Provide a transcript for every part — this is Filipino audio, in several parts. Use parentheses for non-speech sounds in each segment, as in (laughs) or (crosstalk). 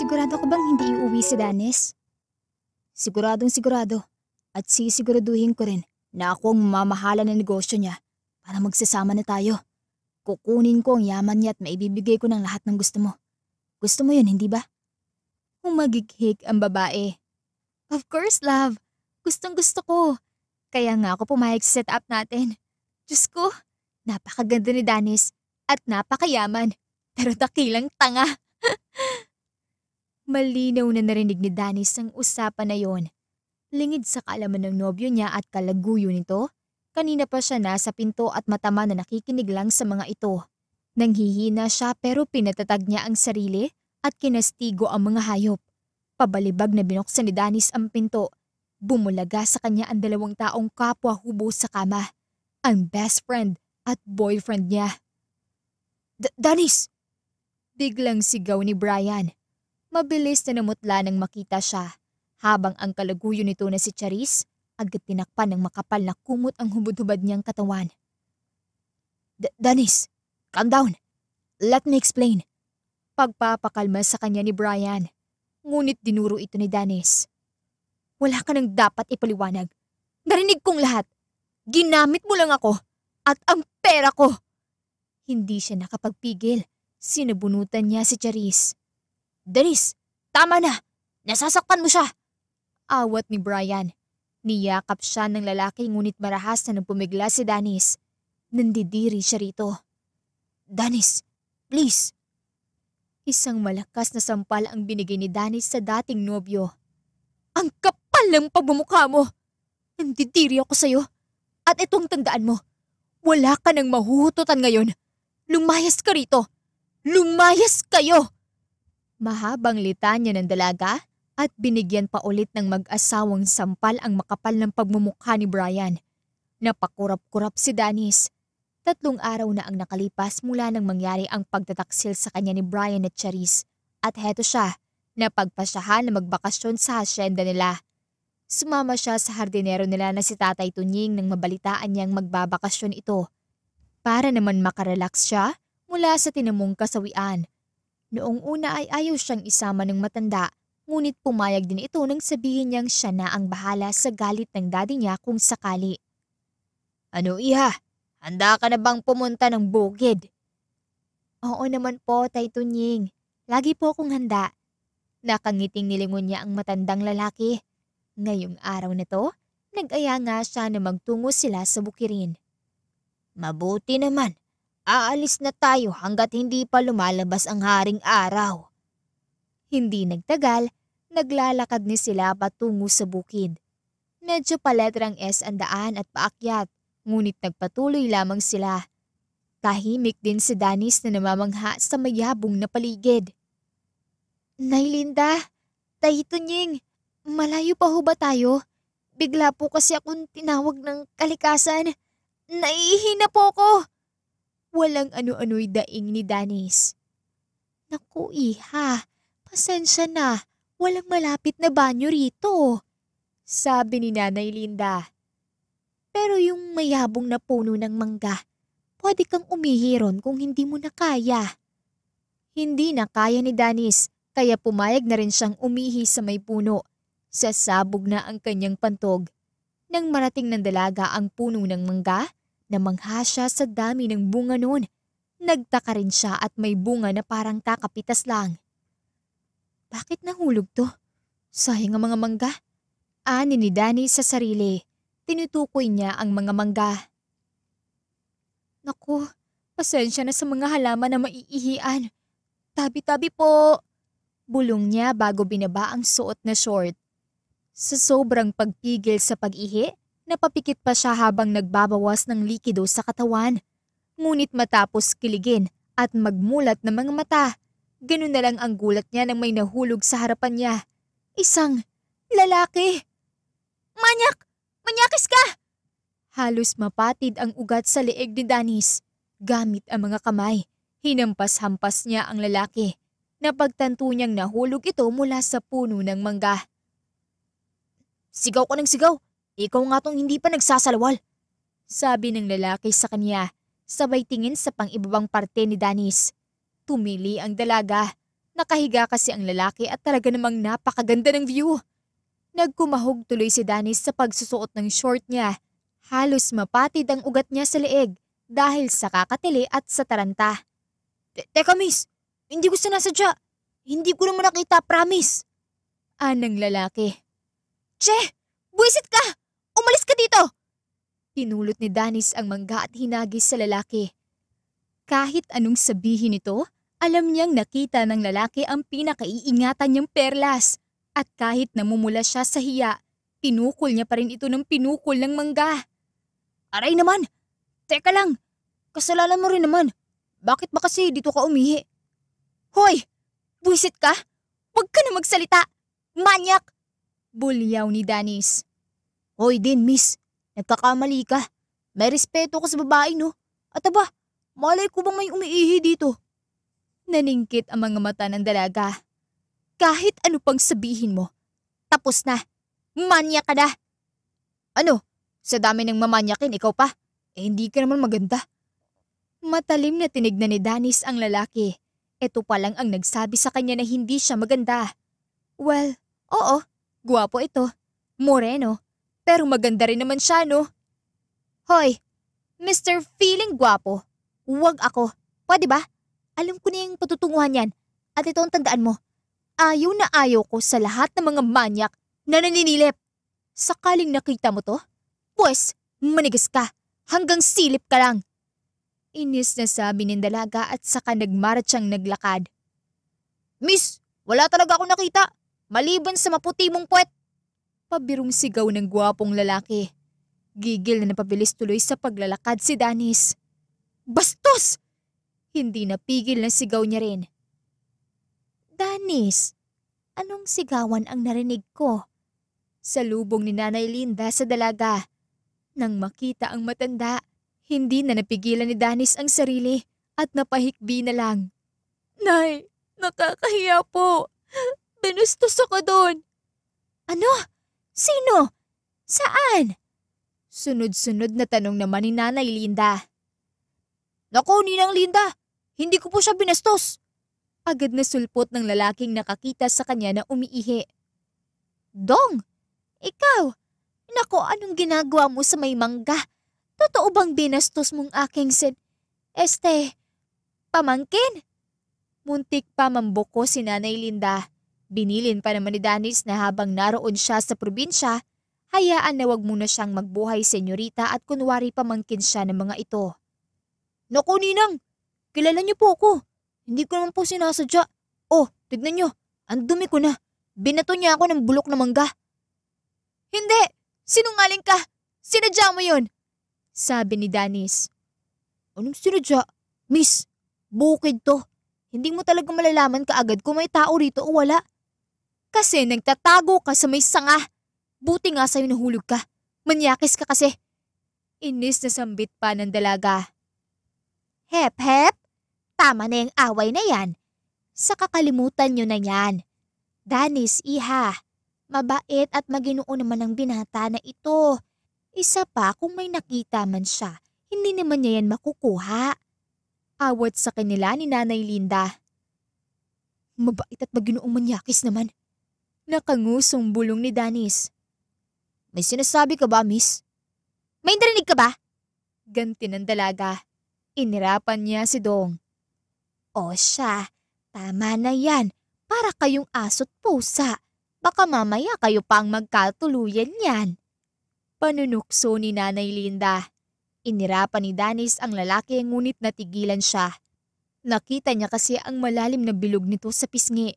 Sigurado ka bang hindi iuwi si Danis? Siguradong sigurado. At sisiguraduhin ko rin na ako ang mamahala ng negosyo niya para magsasama na tayo. Kukunin ko ang yaman niya at maibibigay ko ng lahat ng gusto mo. Gusto mo yun, hindi ba? Umagighik ang babae. Of course, love. Gustong gusto ko. Kaya nga ako pumayag sa setup natin. Diyos ko, napakaganda ni Danis at napakayaman. Pero dakilang tanga. (laughs) Malinaw na narinig ni Danis ang usapan na yon. Lingid sa kaalaman ng nobyo niya at kalaguyo nito, kanina pa siya na sa pinto at matama na nakikinig lang sa mga ito. Nanghihina siya pero pinatatag niya ang sarili at kinastigo ang mga hayop. Pabalibag na binuksan ni Danis ang pinto. Bumulaga sa kanya ang dalawang taong kapwa hubo sa kama. Ang best friend at boyfriend niya. D Danis! Biglang sigaw ni Brian. Mabilis na namutla nang makita siya, habang ang kalaguyo nito na si Charis agad tinakpan ng makapal na kumot ang hubod hubad niyang katawan. D Dennis, calm down. Let me explain. Pagpapakalma sa kanya ni Brian. Ngunit dinuro ito ni Dennis. Wala ka nang dapat ipaliwanag. Narinig kong lahat. Ginamit mo lang ako at ang pera ko. Hindi siya nakapagpigil. Sinabunutan niya si Charis. Denise, tama na! Nasasaktan mo siya! Awat ni Brian. Niyakap siya ng lalaki ngunit marahas na nagpumigla si Danis. Nandidiri siya rito. Danis, please! Isang malakas na sampal ang binigay ni Danis sa dating nobyo. Ang kapal ng pagbumukha mo! Nandidiri ako sa'yo. At itong tandaan mo, wala ka nang mahuhututan ngayon. Lumayas ka rito! Lumayas kayo! Mahabang litanya ng dalaga at binigyan pa ulit ng mag-asawang sampal ang makapal ng pagmumukha ni Brian. Napakurap-kurap si Danis. Tatlong araw na ang nakalipas mula nang mangyari ang pagtataksil sa kanya ni Brian at Charisse. At heto siya, napagpasyahan na magbakasyon sa hasyenda nila. Sumama siya sa hardinero nila na si Tatay Tunying nang mabalitaan niyang magbabakasyon ito. Para naman makarelax siya mula sa tinamong kasawian. Noong una ay ayaw siyang isama ng matanda ngunit pumayag din ito nang sabihin niyang siya na ang bahala sa galit ng daddy niya kung sakali. Ano iha? Handa ka na bang pumunta ng bukid? Oo naman po, Tay Tunying. Lagi po akong handa. Nakangiting nilingon niya ang matandang lalaki. Ngayong araw na to, nag-aya nga siya na magtungo sila sa bukirin. Mabuti naman Aalis na tayo hanggat hindi pa lumalabas ang haring araw. Hindi nagtagal, naglalakad ni sila patungo sa bukid. Medyo paletrang S ang daan at paakyat, ngunit nagpatuloy lamang sila. Tahimik din si Danis na namamangha sa mayabong na paligid. Nailinda, Ning, malayo pa ho ba tayo? Bigla po kasi akong tinawag ng kalikasan. Naihina po ko! Walang ano-ano'y daing ni Danis. Naku, iha. Pasensya na. Walang malapit na banyo rito. Sabi ni Nanay Linda. Pero yung mayabong na puno ng mangga, pwede kang umihiron kung hindi mo na kaya. Hindi na kaya ni Danis, kaya pumayag na rin siyang umihi sa may puno. Sasabog na ang kanyang pantog. Nang marating ng dalaga ang puno ng mangga, mangha siya sa dami ng bunga noon. Nagtaka rin siya at may bunga na parang kakapitas lang. Bakit nahulog to? Sayang ang mga mangga. Ani ni Danny sa sarili. Tinutukoy niya ang mga mangga. Naku, pasensya na sa mga halaman na maiihian. Tabi-tabi po! Bulong niya bago binaba ang suot na short. Sa sobrang pagpigil sa pag-ihi, Napapikit pa siya habang nagbabawas ng likido sa katawan. Ngunit matapos kiligin at magmulat ng mga mata, ganun na lang ang gulat niya nang may nahulog sa harapan niya. Isang lalaki! Manyak! Manyakis ka! Halos mapatid ang ugat sa leeg ni Danis. Gamit ang mga kamay, hinampas-hampas niya ang lalaki. Napagtanto niyang nahulog ito mula sa puno ng mangga. Sigaw ko ng sigaw! Ikaw nga tong hindi pa nagsasalawal. Sabi ng lalaki sa kanya, sabay tingin sa pang-ibabang parte ni Danis. Tumili ang dalaga. Nakahiga kasi ang lalaki at talaga namang napakaganda ng view. Nagkumahog tuloy si Danis sa pagsusuot ng short niya. Halos mapatid ang ugat niya sa leeg dahil sa kakatili at sa taranta. Teka miss, hindi ko sinasadya. Hindi ko naman nakita, promise. Anang lalaki. Che, buisit ka! Umalis ka dito! Tinulot ni Danis ang mangga at hinagis sa lalaki. Kahit anong sabihin nito, alam niyang nakita ng lalaki ang pinakaiingatan niyang perlas. At kahit namumula siya sa hiya, pinukol niya pa rin ito ng pinukol ng mangga. Aray naman! Teka lang! Kasalanan mo rin naman. Bakit ba kasi dito ka umihi? Hoy! Buisit ka! Huwag ka na magsalita! Manyak! Bulyaw ni Danis. Hoy din, miss. Nagkakamali ka. May respeto ka sa babae, no? At aba, malay ko bang may umiihi dito? Naningkit ang mga mata ng dalaga. Kahit ano pang sabihin mo, tapos na. Manya ka na. Ano? Sa dami ng mamanyakin, ikaw pa? Eh, hindi ka naman maganda. Matalim na tinignan ni Danis ang lalaki. Ito pa lang ang nagsabi sa kanya na hindi siya maganda. Well, oo, guwapo ito. Moreno, pero maganda rin naman siya, no? Hoy, Mr. Feeling Gwapo, huwag ako. Pwede ba? Alam ko na yung patutunguhan yan. At ito ang tandaan mo. Ayaw na ayaw ko sa lahat ng mga manyak na naninilip. Sakaling nakita mo to, pues, manigas ka. Hanggang silip ka lang. Inis na sabi ni dalaga at saka nagmarat naglakad. Miss, wala talaga ako nakita. Maliban sa maputi mong puwet. Pabirong sigaw ng gwapong lalaki. Gigil na napabilis tuloy sa paglalakad si Danis. Bastos! Hindi napigil na sigaw niya rin. Danis, anong sigawan ang narinig ko? Sa lubong ni Nanay Linda sa dalaga. Nang makita ang matanda, hindi na napigilan ni Danis ang sarili at napahikbi na lang. Nay, nakakahiya po. Binustos ako doon. Ano? Sino? Saan? Sunod-sunod na tanong naman ni Nanay Linda. Naku, Ninang Linda! Hindi ko po siya binastos! Agad na sulpot ng lalaking nakakita sa kanya na umiihi. Dong! Ikaw! nako anong ginagawa mo sa may mangga? Totoo bang binastos mong aking sin... Este... Pamangkin? Muntik pa mambuko si Nanay Linda Binilin pa naman ni Danis na habang naroon siya sa probinsya, hayaan na wag muna siyang magbuhay senyorita at kunwari pamangkin siya ng mga ito. Naku ninang, kilala niyo po ako. Hindi ko naman po sinasadya. Oh, tignan niyo, ang dumi ko na. Binato niya ako ng bulok na mangga. Hindi! Sinungaling ka! Sinadya mo yun! Sabi ni Danis. Anong sinadya? Miss, bukid to. Hindi mo talaga malalaman kaagad kung may tao rito o wala. Kasi nagtatago ka sa may sanga. Buti nga sa'yo nahulog ka. Manyakis ka kasi. Inis na sambit pa ng dalaga. Hep, hep. Tama na yung away na yan. Sa kakalimutan nyo na yan. Danis, iha. Mabait at maginoo naman ang binata na ito. Isa pa kung may nakita man siya, hindi naman niya yan makukuha. Awat sa kanila ni Nanay Linda. Mabait at maginuong manyakis naman. Nakangusong bulong ni Danis. May sinasabi ka ba, miss? May narinig ka ba? Ganti ng dalaga. Inirapan niya si Dong. O siya, tama na yan. Para kayong aso't pusa. Baka mamaya kayo pa ang magkatuluyan yan. Panunukso ni Nanay Linda. Inirapan ni Danis ang lalaki ngunit natigilan siya. Nakita niya kasi ang malalim na bilog nito sa pisngi.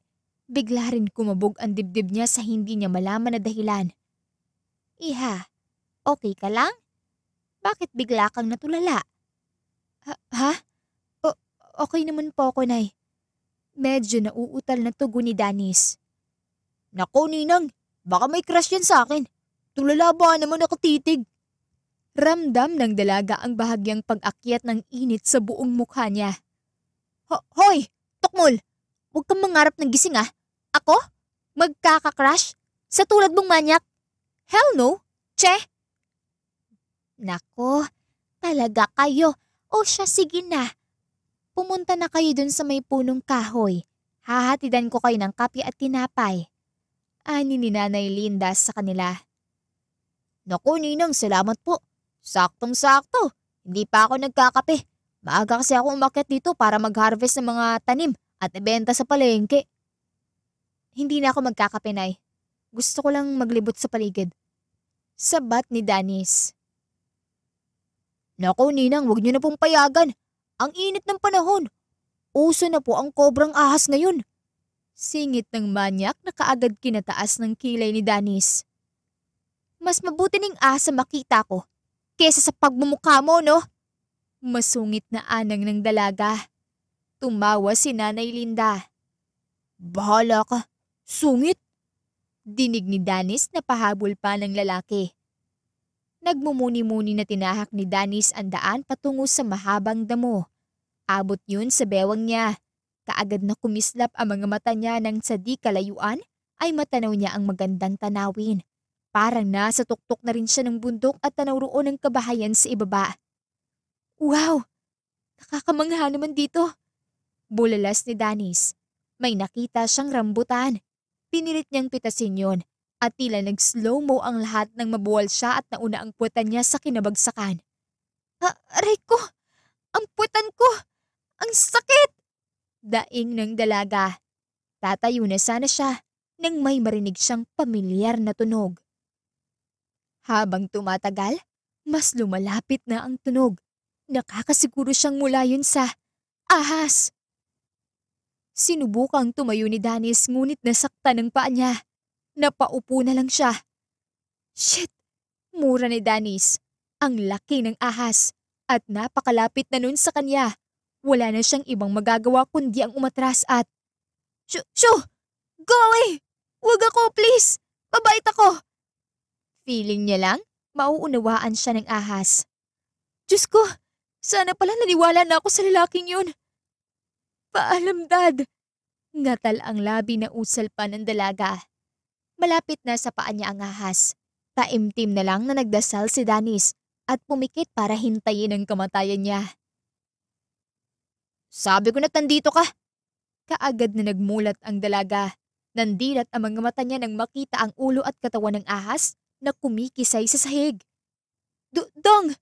Bigla rin kumabog ang dibdib niya sa hindi niya malaman na dahilan. Iha, okay ka lang? Bakit bigla kang natulala? Ha? ha? O- okay naman po ako, Nay. Medyo nauutal na tugo ni Danis. Nako, Ninang! Baka may crush yan sa akin. Tulala ba naman ako titig? Ramdam ng dalaga ang bahagyang pag-akyat ng init sa buong mukha niya. hoy! Tukmol! Huwag kang mangarap ng gising ah. Ako? magkaka Sa tulad mong manyak? Hell no! Che! Nako, talaga kayo. O siya, sige na. Pumunta na kayo dun sa may punong kahoy. Hahatidan ko kayo ng kape at tinapay. Ani ni Nanay Linda sa kanila. Naku, Ninang, salamat po. Saktong-sakto. Hindi pa ako nagkakape. Maaga kasi ako umakyat dito para mag-harvest ng mga tanim at ibenta sa palengke. Hindi na ako magkakapinay. Gusto ko lang maglibot sa paligid. Sabat ni Danis. Nako ninang, wag niyo na pong payagan. Ang init ng panahon. Uso na po ang kobrang ahas ngayon. Singit ng manyak na kaagad kinataas ng kilay ni Danis. Mas mabuti ning asa makita ko kesa sa pagmumukha mo, no? Masungit na anang ng dalaga. Tumawa si Nanay Linda. Bahala ka. Sungit! Dinig ni Danis na pahabol pa ng lalaki. Nagmumuni-muni na tinahak ni Danis ang daan patungo sa mahabang damo. Abot yun sa bewang niya. Kaagad na kumislap ang mga mata niya nang sa di kalayuan ay matanaw niya ang magandang tanawin. Parang nasa tuktok na rin siya ng bundok at tanaw roon ang kabahayan sa ibaba. Wow! Nakakamangha naman dito. Bulalas ni Danis. May nakita siyang rambutan. Pinilit niyang pitasin yon at tila nag-slow-mo ang lahat nang mabuwal siya at nauna ang puwetan niya sa kinabagsakan. Ah, aray ko! Ang puwetan ko! Ang sakit! Daing ng dalaga. Tatayo na sana siya nang may marinig siyang pamilyar na tunog. Habang tumatagal, mas lumalapit na ang tunog. Nakakasiguro siyang mula yun sa ahas. Sinubukang tumayo ni Danis ngunit nasaktan ng paa niya. Napaupo na lang siya. Shit! Mura ni Danis. Ang laki ng ahas at napakalapit na nun sa kanya. Wala na siyang ibang magagawa kundi ang umatras at... Shoo! Shoo! Go away! Huwag ako, please! Mabait ako! Feeling niya lang, mauunawaan siya ng ahas. Diyos ko, sana pala naniwala na ako sa lalaking yun. Paalam, Dad! Ngatal ang labi na usal pa ng dalaga. Malapit na sa paa niya ang ahas. Taimtim na lang na nagdasal si Danis at pumikit para hintayin ang kamatayan niya. Sabi ko na tandito ka! Kaagad na nagmulat ang dalaga. Nandilat ang mga mata niya nang makita ang ulo at katawan ng ahas na kumikisay sa sahig. D Dong!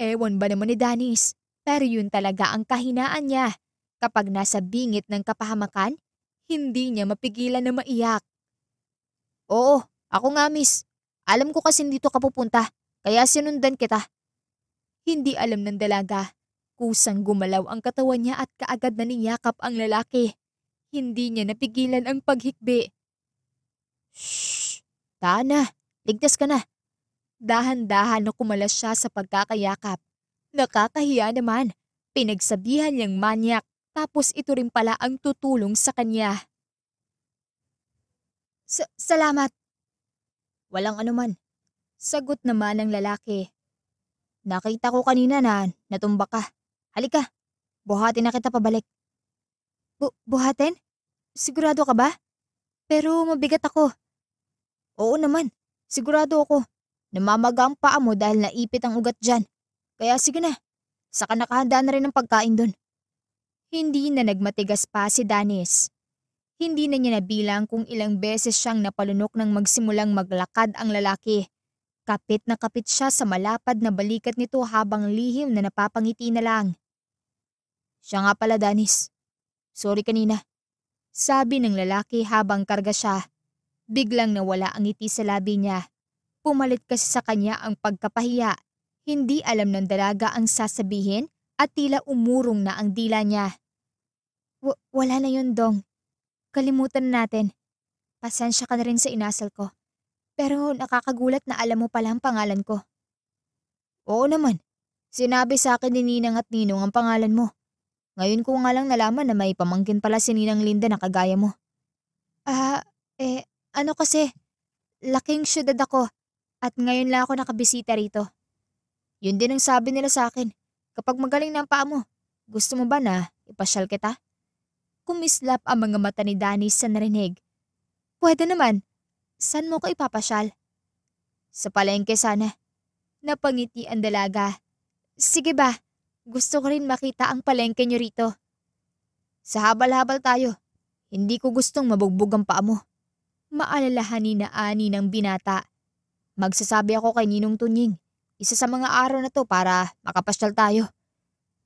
Ewan ba naman ni Danis, pero yun talaga ang kahinaan niya Kapag nasa bingit ng kapahamakan, hindi niya mapigilan na maiyak. Oo, ako nga miss. Alam ko kasi dito ka pupunta, kaya sinundan kita. Hindi alam ng dalaga. Kusang gumalaw ang katawan niya at kaagad na niyakap ang lalaki. Hindi niya napigilan ang paghikbi. Shh! Tana! Ligtas ka na! Dahan-dahan na kumalas siya sa pagkakayakap. Nakakahiya naman. Pinagsabihan niyang manyak tapos ito rin pala ang tutulong sa kanya. salamat. Walang anuman. Sagot naman ng lalaki. Nakita ko kanina na natumba ka. Halika, buhatin na kita pabalik. Bu buhatin? Sigurado ka ba? Pero mabigat ako. Oo naman, sigurado ako. Namamaga ang paa mo dahil naipit ang ugat dyan. Kaya sige na, saka nakahanda na rin ang pagkain doon. Hindi na nagmatigas pa si Danis. Hindi na niya nabilang kung ilang beses siyang napalunok nang magsimulang maglakad ang lalaki. Kapit na kapit siya sa malapad na balikat nito habang lihim na napapangiti na lang. Siya nga pala Danis. Sorry kanina. Sabi ng lalaki habang karga siya. Biglang nawala ang ngiti sa labi niya. Pumalit kasi sa kanya ang pagkapahiya. Hindi alam ng dalaga ang sasabihin at tila umurong na ang dila niya. W wala na yun, Dong. Kalimutan natin. Pasensya ka na rin sa inasal ko. Pero nakakagulat na alam mo pala ang pangalan ko. Oo naman. Sinabi sa akin ni Ninang at Ninong ang pangalan mo. Ngayon ko nga lang nalaman na may pamangkin pala si Ninang Linda na kagaya mo. Ah, uh, eh, ano kasi, laking syudad ako at ngayon lang ako nakabisita rito. Yun din ang sabi nila sa akin. Kapag magaling na ang paa mo, gusto mo ba na ipasyal kita? Kumislap ang mga mata ni Danny sa narinig. Pwede naman. San mo ko ipapasyal? Sa palengke sana. Napangiti ang dalaga. Sige ba, gusto ko rin makita ang palengke nyo rito. Sa habal-habal tayo. Hindi ko gustong mabugbog ang paa mo. Maalalahanin na ani ng binata. Magsasabi ako kay Ninong Tunying isa sa mga araw na to para makapasyal tayo.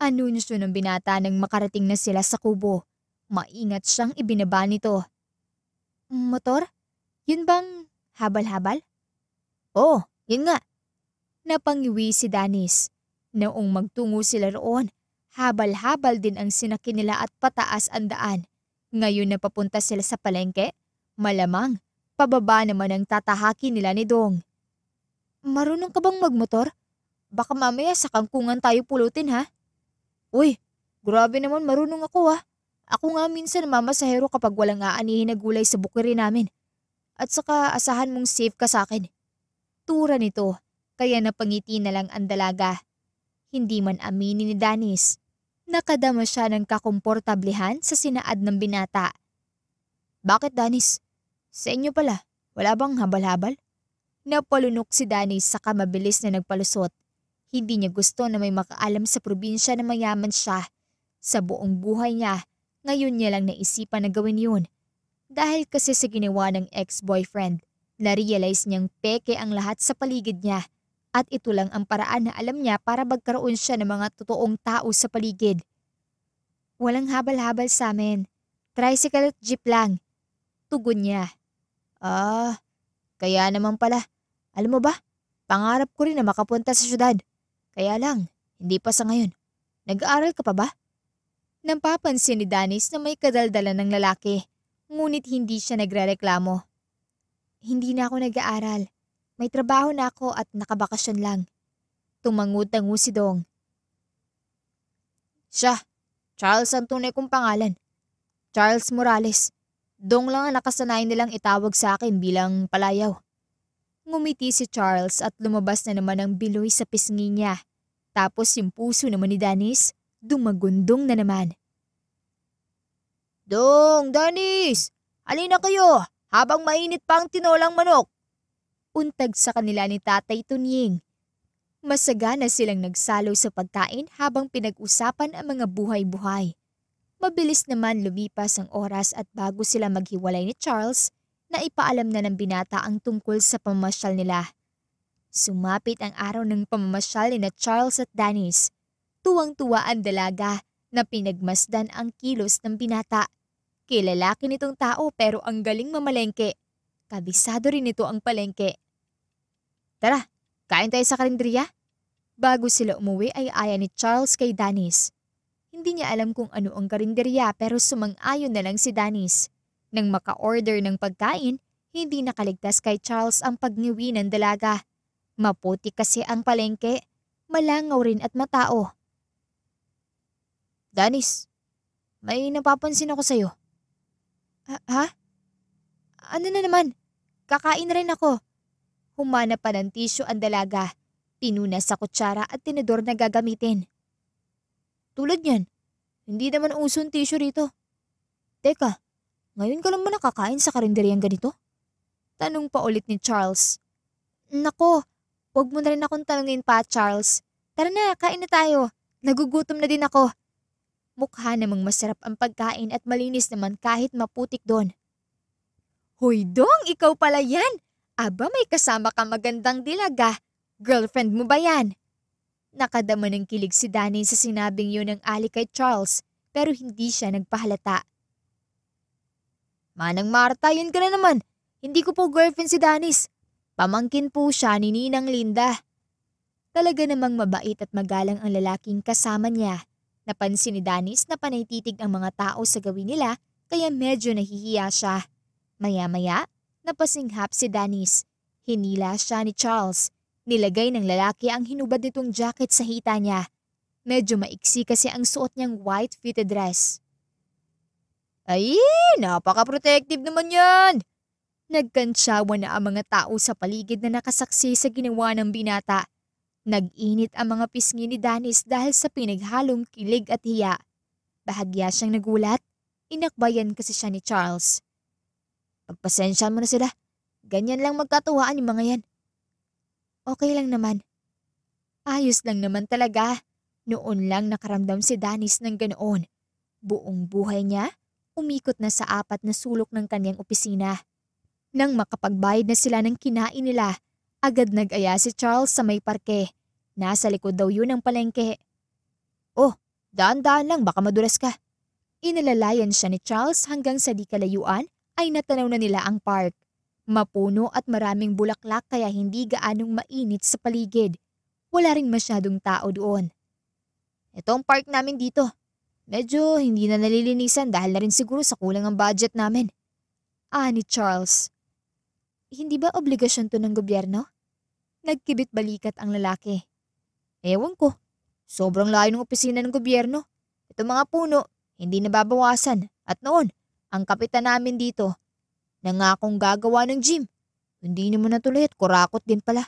Anunsyo ng binata nang makarating na sila sa kubo. Maingat siyang ibinaba nito. Motor? Yun bang habal-habal? Oo, oh, yun nga. Napangiwi si Danis. Noong magtungo sila roon, habal-habal din ang sinaki nila at pataas ang daan. Ngayon na papunta sila sa palengke, malamang, pababa naman ang tatahaki nila ni Dong. Marunong ka bang magmotor? Baka mamaya sa kangkungan tayo pulutin ha? Uy, grabe naman marunong ako ah. Ako nga minsan mamasahero kapag walang aanihin na gulay sa bukiri namin. At saka asahan mong safe ka sa akin. Tura nito, kaya napangiti na lang ang dalaga. Hindi man aminin ni Danis. Nakadama siya ng kakomportablihan sa sinaad ng binata. Bakit Danis? Sa inyo pala, wala bang habal-habal? Napalunok si Danny sa kamabilis na nagpalusot. Hindi niya gusto na may makaalam sa probinsya na mayaman siya. Sa buong buhay niya, ngayon niya lang naisipan na gawin yun. Dahil kasi sa ginawa ng ex-boyfriend, na-realize niyang peke ang lahat sa paligid niya at ito lang ang paraan na alam niya para magkaroon siya ng mga totoong tao sa paligid. Walang habal-habal sa amin. Tricycle at jeep lang. Tugon niya. Ah, kaya naman pala. Alam mo ba, pangarap ko rin na makapunta sa syudad. Kaya lang, hindi pa sa ngayon. Nag-aaral ka pa ba? Nang ni Danis na may kadaldalan ng lalaki, ngunit hindi siya nagrereklamo. Hindi na ako nag-aaral. May trabaho na ako at nakabakasyon lang. Tumangut-tangu si Dong. Siya, Charles ang tunay kong pangalan. Charles Morales. Dong lang ang nakasanayan nilang itawag sa akin bilang palayaw. Ngumiti si Charles at lumabas na naman ang biloy sa pisngi niya. Tapos yung puso naman ni Danis, dumagundong na naman. Dong, Danis! Halina kayo habang mainit pa ang tinolang manok! Untag sa kanila ni Tatay Tunying. na silang nagsalo sa pagkain habang pinag-usapan ang mga buhay-buhay. Mabilis naman lumipas ang oras at bago sila maghiwalay ni Charles, na ipaalam na ng binata ang tungkol sa pamamasyal nila. Sumapit ang araw ng pamamasyal ni na Charles at Dennis. Tuwang-tuwa ang dalaga na pinagmasdan ang kilos ng binata. Kilalaki nitong tao pero ang galing mamalengke. Kabisado rin nito ang palengke. Tara, kain tayo sa kalendriya. Bago sila umuwi ay aya ni Charles kay Dennis. Hindi niya alam kung ano ang karinderya pero sumang-ayon na lang si Danis. Nang maka-order ng pagkain, hindi nakaligtas kay Charles ang pagniwi ng dalaga. Maputi kasi ang palengke, malangaw rin at matao. Danis, may napapansin ako sa'yo. Ha? ha? Ano na naman? Kakain rin ako. Humana pa ng tisyo ang dalaga. Tinuna sa kutsara at tinidor na gagamitin. Tulad niyan, hindi naman usong tisyo rito. Teka, ngayon ka lang ba nakakain sa karinderyang ganito? Tanong pa ulit ni Charles. Nako, wag mo na rin akong tanungin pa, Charles. Tara na, kain na tayo. Nagugutom na din ako. Mukha namang masarap ang pagkain at malinis naman kahit maputik doon. Hoy dong, ikaw pala yan! Aba may kasama ka magandang dilaga. Girlfriend mo ba yan? Nakadama ng kilig si Danny sa sinabing yun ng Ali kay Charles pero hindi siya nagpahalata. Manang Marta, yun ka na naman. Hindi ko po girlfriend si Danis. Pamangkin po siya ni Ninang Linda. Talaga namang mabait at magalang ang lalaking kasama niya. Napansin ni Danis na panay titig ang mga tao sa gawin nila kaya medyo nahihiya siya. Maya-maya, napasinghap si Danis. Hinila siya ni Charles. Nilagay ng lalaki ang hinubad nitong jacket sa hita niya. Medyo maiksi kasi ang suot niyang white fitted dress. Ay, napaka-protective naman yan! Nagkansyawa na ang mga tao sa paligid na nakasaksi sa ginawa ng binata. Nag-init ang mga pisngi ni Danis dahil sa pinaghalong kilig at hiya. Bahagya siyang nagulat. Inakbayan kasi siya ni Charles. Pagpasensya mo na sila. Ganyan lang magkatuwaan yung mga yan. Okay lang naman. Ayos lang naman talaga. Noon lang nakaramdam si Danis ng ganoon. Buong buhay niya, umikot na sa apat na sulok ng kanyang opisina. Nang makapagbayad na sila ng kinain nila, agad nag-aya si Charles sa may parke. Nasa likod daw yun ng palengke. Oh, daan-daan lang baka madulas ka. Inalalayan siya ni Charles hanggang sa di kalayuan ay natanaw na nila ang park. Mapuno at maraming bulaklak kaya hindi gaanong mainit sa paligid. Wala rin masyadong tao doon. Ito ang park namin dito. Medyo hindi na nalilinisan dahil na rin siguro sa kulang ang budget namin. Ah, ni Charles. Hindi ba obligasyon to ng gobyerno? Nagkibit balikat ang lalaki. Ewan ko. Sobrang layo ng opisina ng gobyerno. Ito mga puno, hindi nababawasan. At noon, ang kapitan namin dito, nangakong gagawa ng gym. Hindi naman natuloy at kurakot din pala.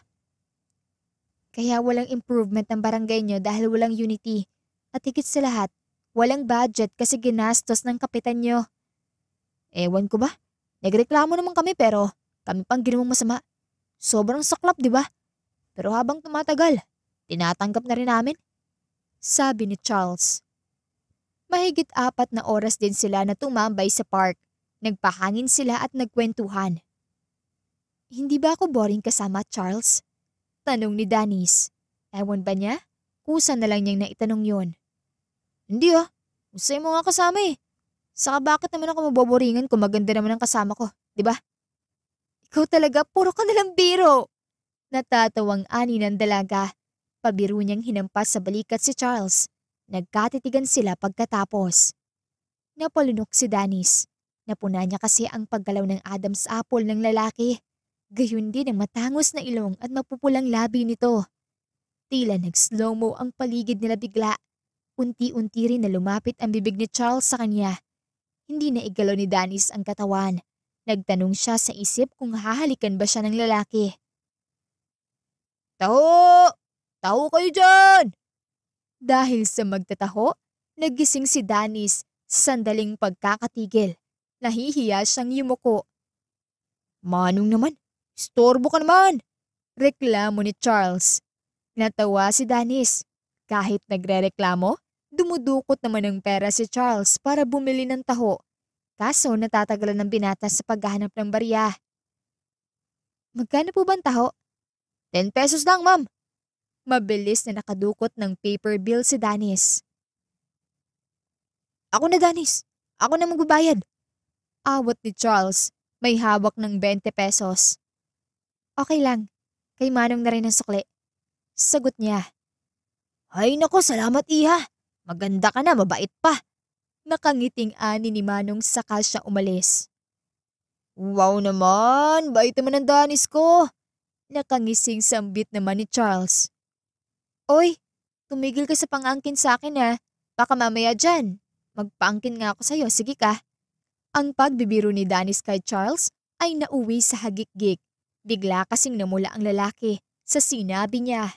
Kaya walang improvement ng barangay nyo dahil walang unity. At higit sa lahat, Walang budget kasi ginastos ng kapitan nyo. Ewan ko ba? Nagreklamo naman kami pero kami pang ginawang masama. Sobrang saklap, di ba? Pero habang tumatagal, tinatanggap na rin namin. Sabi ni Charles. Mahigit apat na oras din sila na tumambay sa park. Nagpahangin sila at nagkwentuhan. Hindi ba ako boring kasama, Charles? Tanong ni Danis. Ewan ba niya? Kusa na lang niyang naitanong yon. Hindi ah, usay mo nga kasama eh. Saka bakit naman ako maboboringan kung maganda naman ang kasama ko, di ba? Ikaw talaga, puro ka nalang biro. Natatawang ani ng dalaga. Pabiro niyang hinampas sa balikat si Charles. Nagkatitigan sila pagkatapos. Napalunok si Danis. Napuna niya kasi ang paggalaw ng Adam's apple ng lalaki. Gayun din ang matangos na ilong at mapupulang labi nito. Tila nag-slow-mo ang paligid nila bigla Unti-unti rin na lumapit ang bibig ni Charles sa kanya. Hindi na igalo ni Danis ang katawan. Nagtanong siya sa isip kung hahalikan ba siya ng lalaki. Taho! Taho kayo dyan! Dahil sa magtataho, nagising si Danis sa sandaling pagkakatigil. Nahihiya siyang yumuko. Manong naman, istorbo ka naman! Reklamo ni Charles. Natawa si Danis. Kahit nagrereklamo, Dumudukot naman ng pera si Charles para bumili ng taho. Kaso natatagalan ng binata sa paghahanap ng barya. Magkano po ba ang taho? 10 pesos lang, ma'am. Mabilis na nakadukot ng paper bill si Danis. Ako na, Danis. Ako na magbabayad. Awat ni Charles. May hawak ng 20 pesos. Okay lang. Kay Manong na rin ang sukli. Sagot niya. Ay nako, salamat iha. Maganda ka na, mabait pa. Nakangiting ani ni Manong saka siya umalis. Wow naman, bait naman ang danis ko. Nakangising sambit naman ni Charles. Oy, tumigil ka sa pangangkin sa akin ha. Baka mamaya dyan. Magpaangkin nga ako sa'yo, sige ka. Ang pagbibiro ni Danis kay Charles ay nauwi sa hagikgik. Bigla kasing namula ang lalaki sa sinabi niya.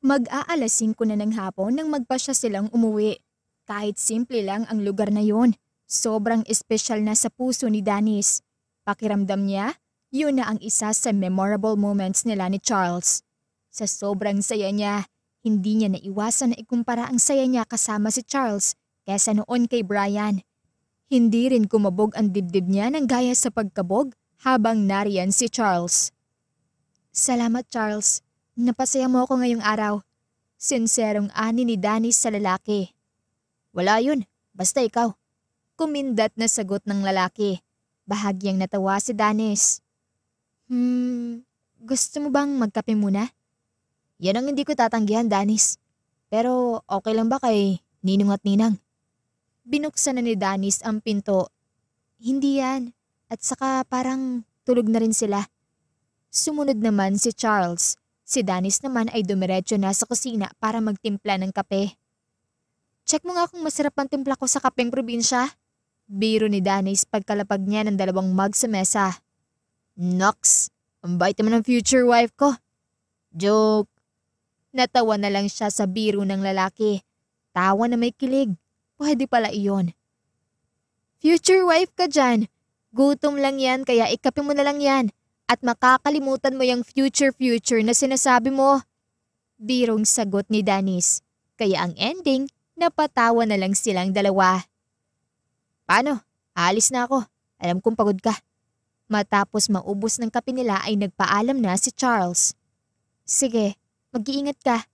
Mag-aalas 5 na ng hapon nang magpa siya silang umuwi. Kahit simple lang ang lugar na yon, sobrang espesyal na sa puso ni Danis. Pakiramdam niya, yun na ang isa sa memorable moments nila ni Charles. Sa sobrang saya niya, hindi niya naiwasan na ikumpara ang saya niya kasama si Charles kesa noon kay Brian. Hindi rin kumabog ang dibdib niya ng gaya sa pagkabog habang nariyan si Charles. Salamat Charles, Napasaya mo ako ngayong araw. Sinserong ani ni Danis sa lalaki. Wala yun, basta ikaw. Kumindat na sagot ng lalaki. Bahagyang natawa si Danis. Hmm, gusto mo bang magkape muna? Yan ang hindi ko tatanggihan, Danis. Pero okay lang ba kay Ninong at Ninang? Binuksan na ni Danis ang pinto. Hindi yan. At saka parang tulog na rin sila. Sumunod naman si Charles. Si Danis naman ay dumiretso na sa kusina para magtimpla ng kape. Check mo nga kung masarap ang timpla ko sa kapeng probinsya. Biro ni Danis pagkalapag niya ng dalawang mug sa mesa. Nox, ang bait naman ng future wife ko. Joke. Natawa na lang siya sa biro ng lalaki. Tawa na may kilig. Pwede pala iyon. Future wife ka dyan. Gutom lang yan kaya ikape mo na lang yan at makakalimutan mo yung future-future na sinasabi mo. Birong sagot ni Danis. Kaya ang ending, napatawa na lang silang dalawa. Paano? Alis na ako. Alam kong pagod ka. Matapos maubos ng kape nila ay nagpaalam na si Charles. Sige, mag-iingat ka.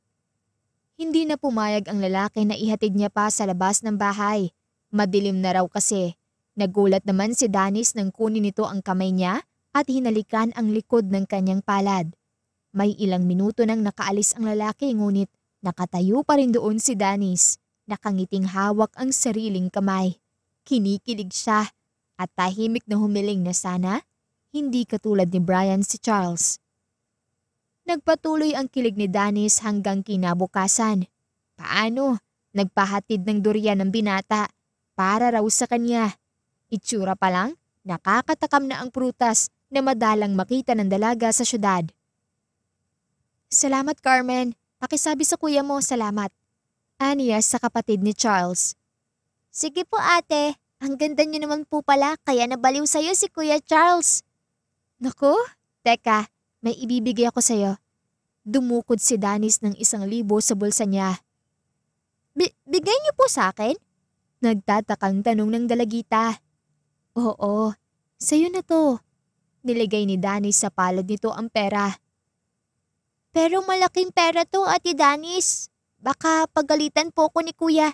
Hindi na pumayag ang lalaki na ihatid niya pa sa labas ng bahay. Madilim na raw kasi. Nagulat naman si Danis nang kunin nito ang kamay niya at hinalikan ang likod ng kanyang palad. May ilang minuto nang nakaalis ang lalaki ngunit nakatayo pa rin doon si Danis. Nakangiting hawak ang sariling kamay. Kinikilig siya at tahimik na humiling na sana hindi katulad ni Brian si Charles. Nagpatuloy ang kilig ni Danis hanggang kinabukasan. Paano? Nagpahatid ng durian ng binata para raw sa kanya. Itsura pa lang, nakakatakam na ang prutas na madalang makita ng dalaga sa syudad. Salamat Carmen, pakisabi sa kuya mo salamat. Aniya sa kapatid ni Charles. Sige po ate, ang ganda niyo naman po pala kaya nabaliw sa'yo si kuya Charles. Naku, teka, may ibibigay ako sa'yo. Dumukod si Danis ng isang libo sa bulsa niya. bigay niyo po sa akin? Nagtatakang tanong ng dalagita. Oo, sa'yo na to niligay ni Danis sa palad nito ang pera. Pero malaking pera to, Ate Danis. Baka pagalitan po ko ni Kuya.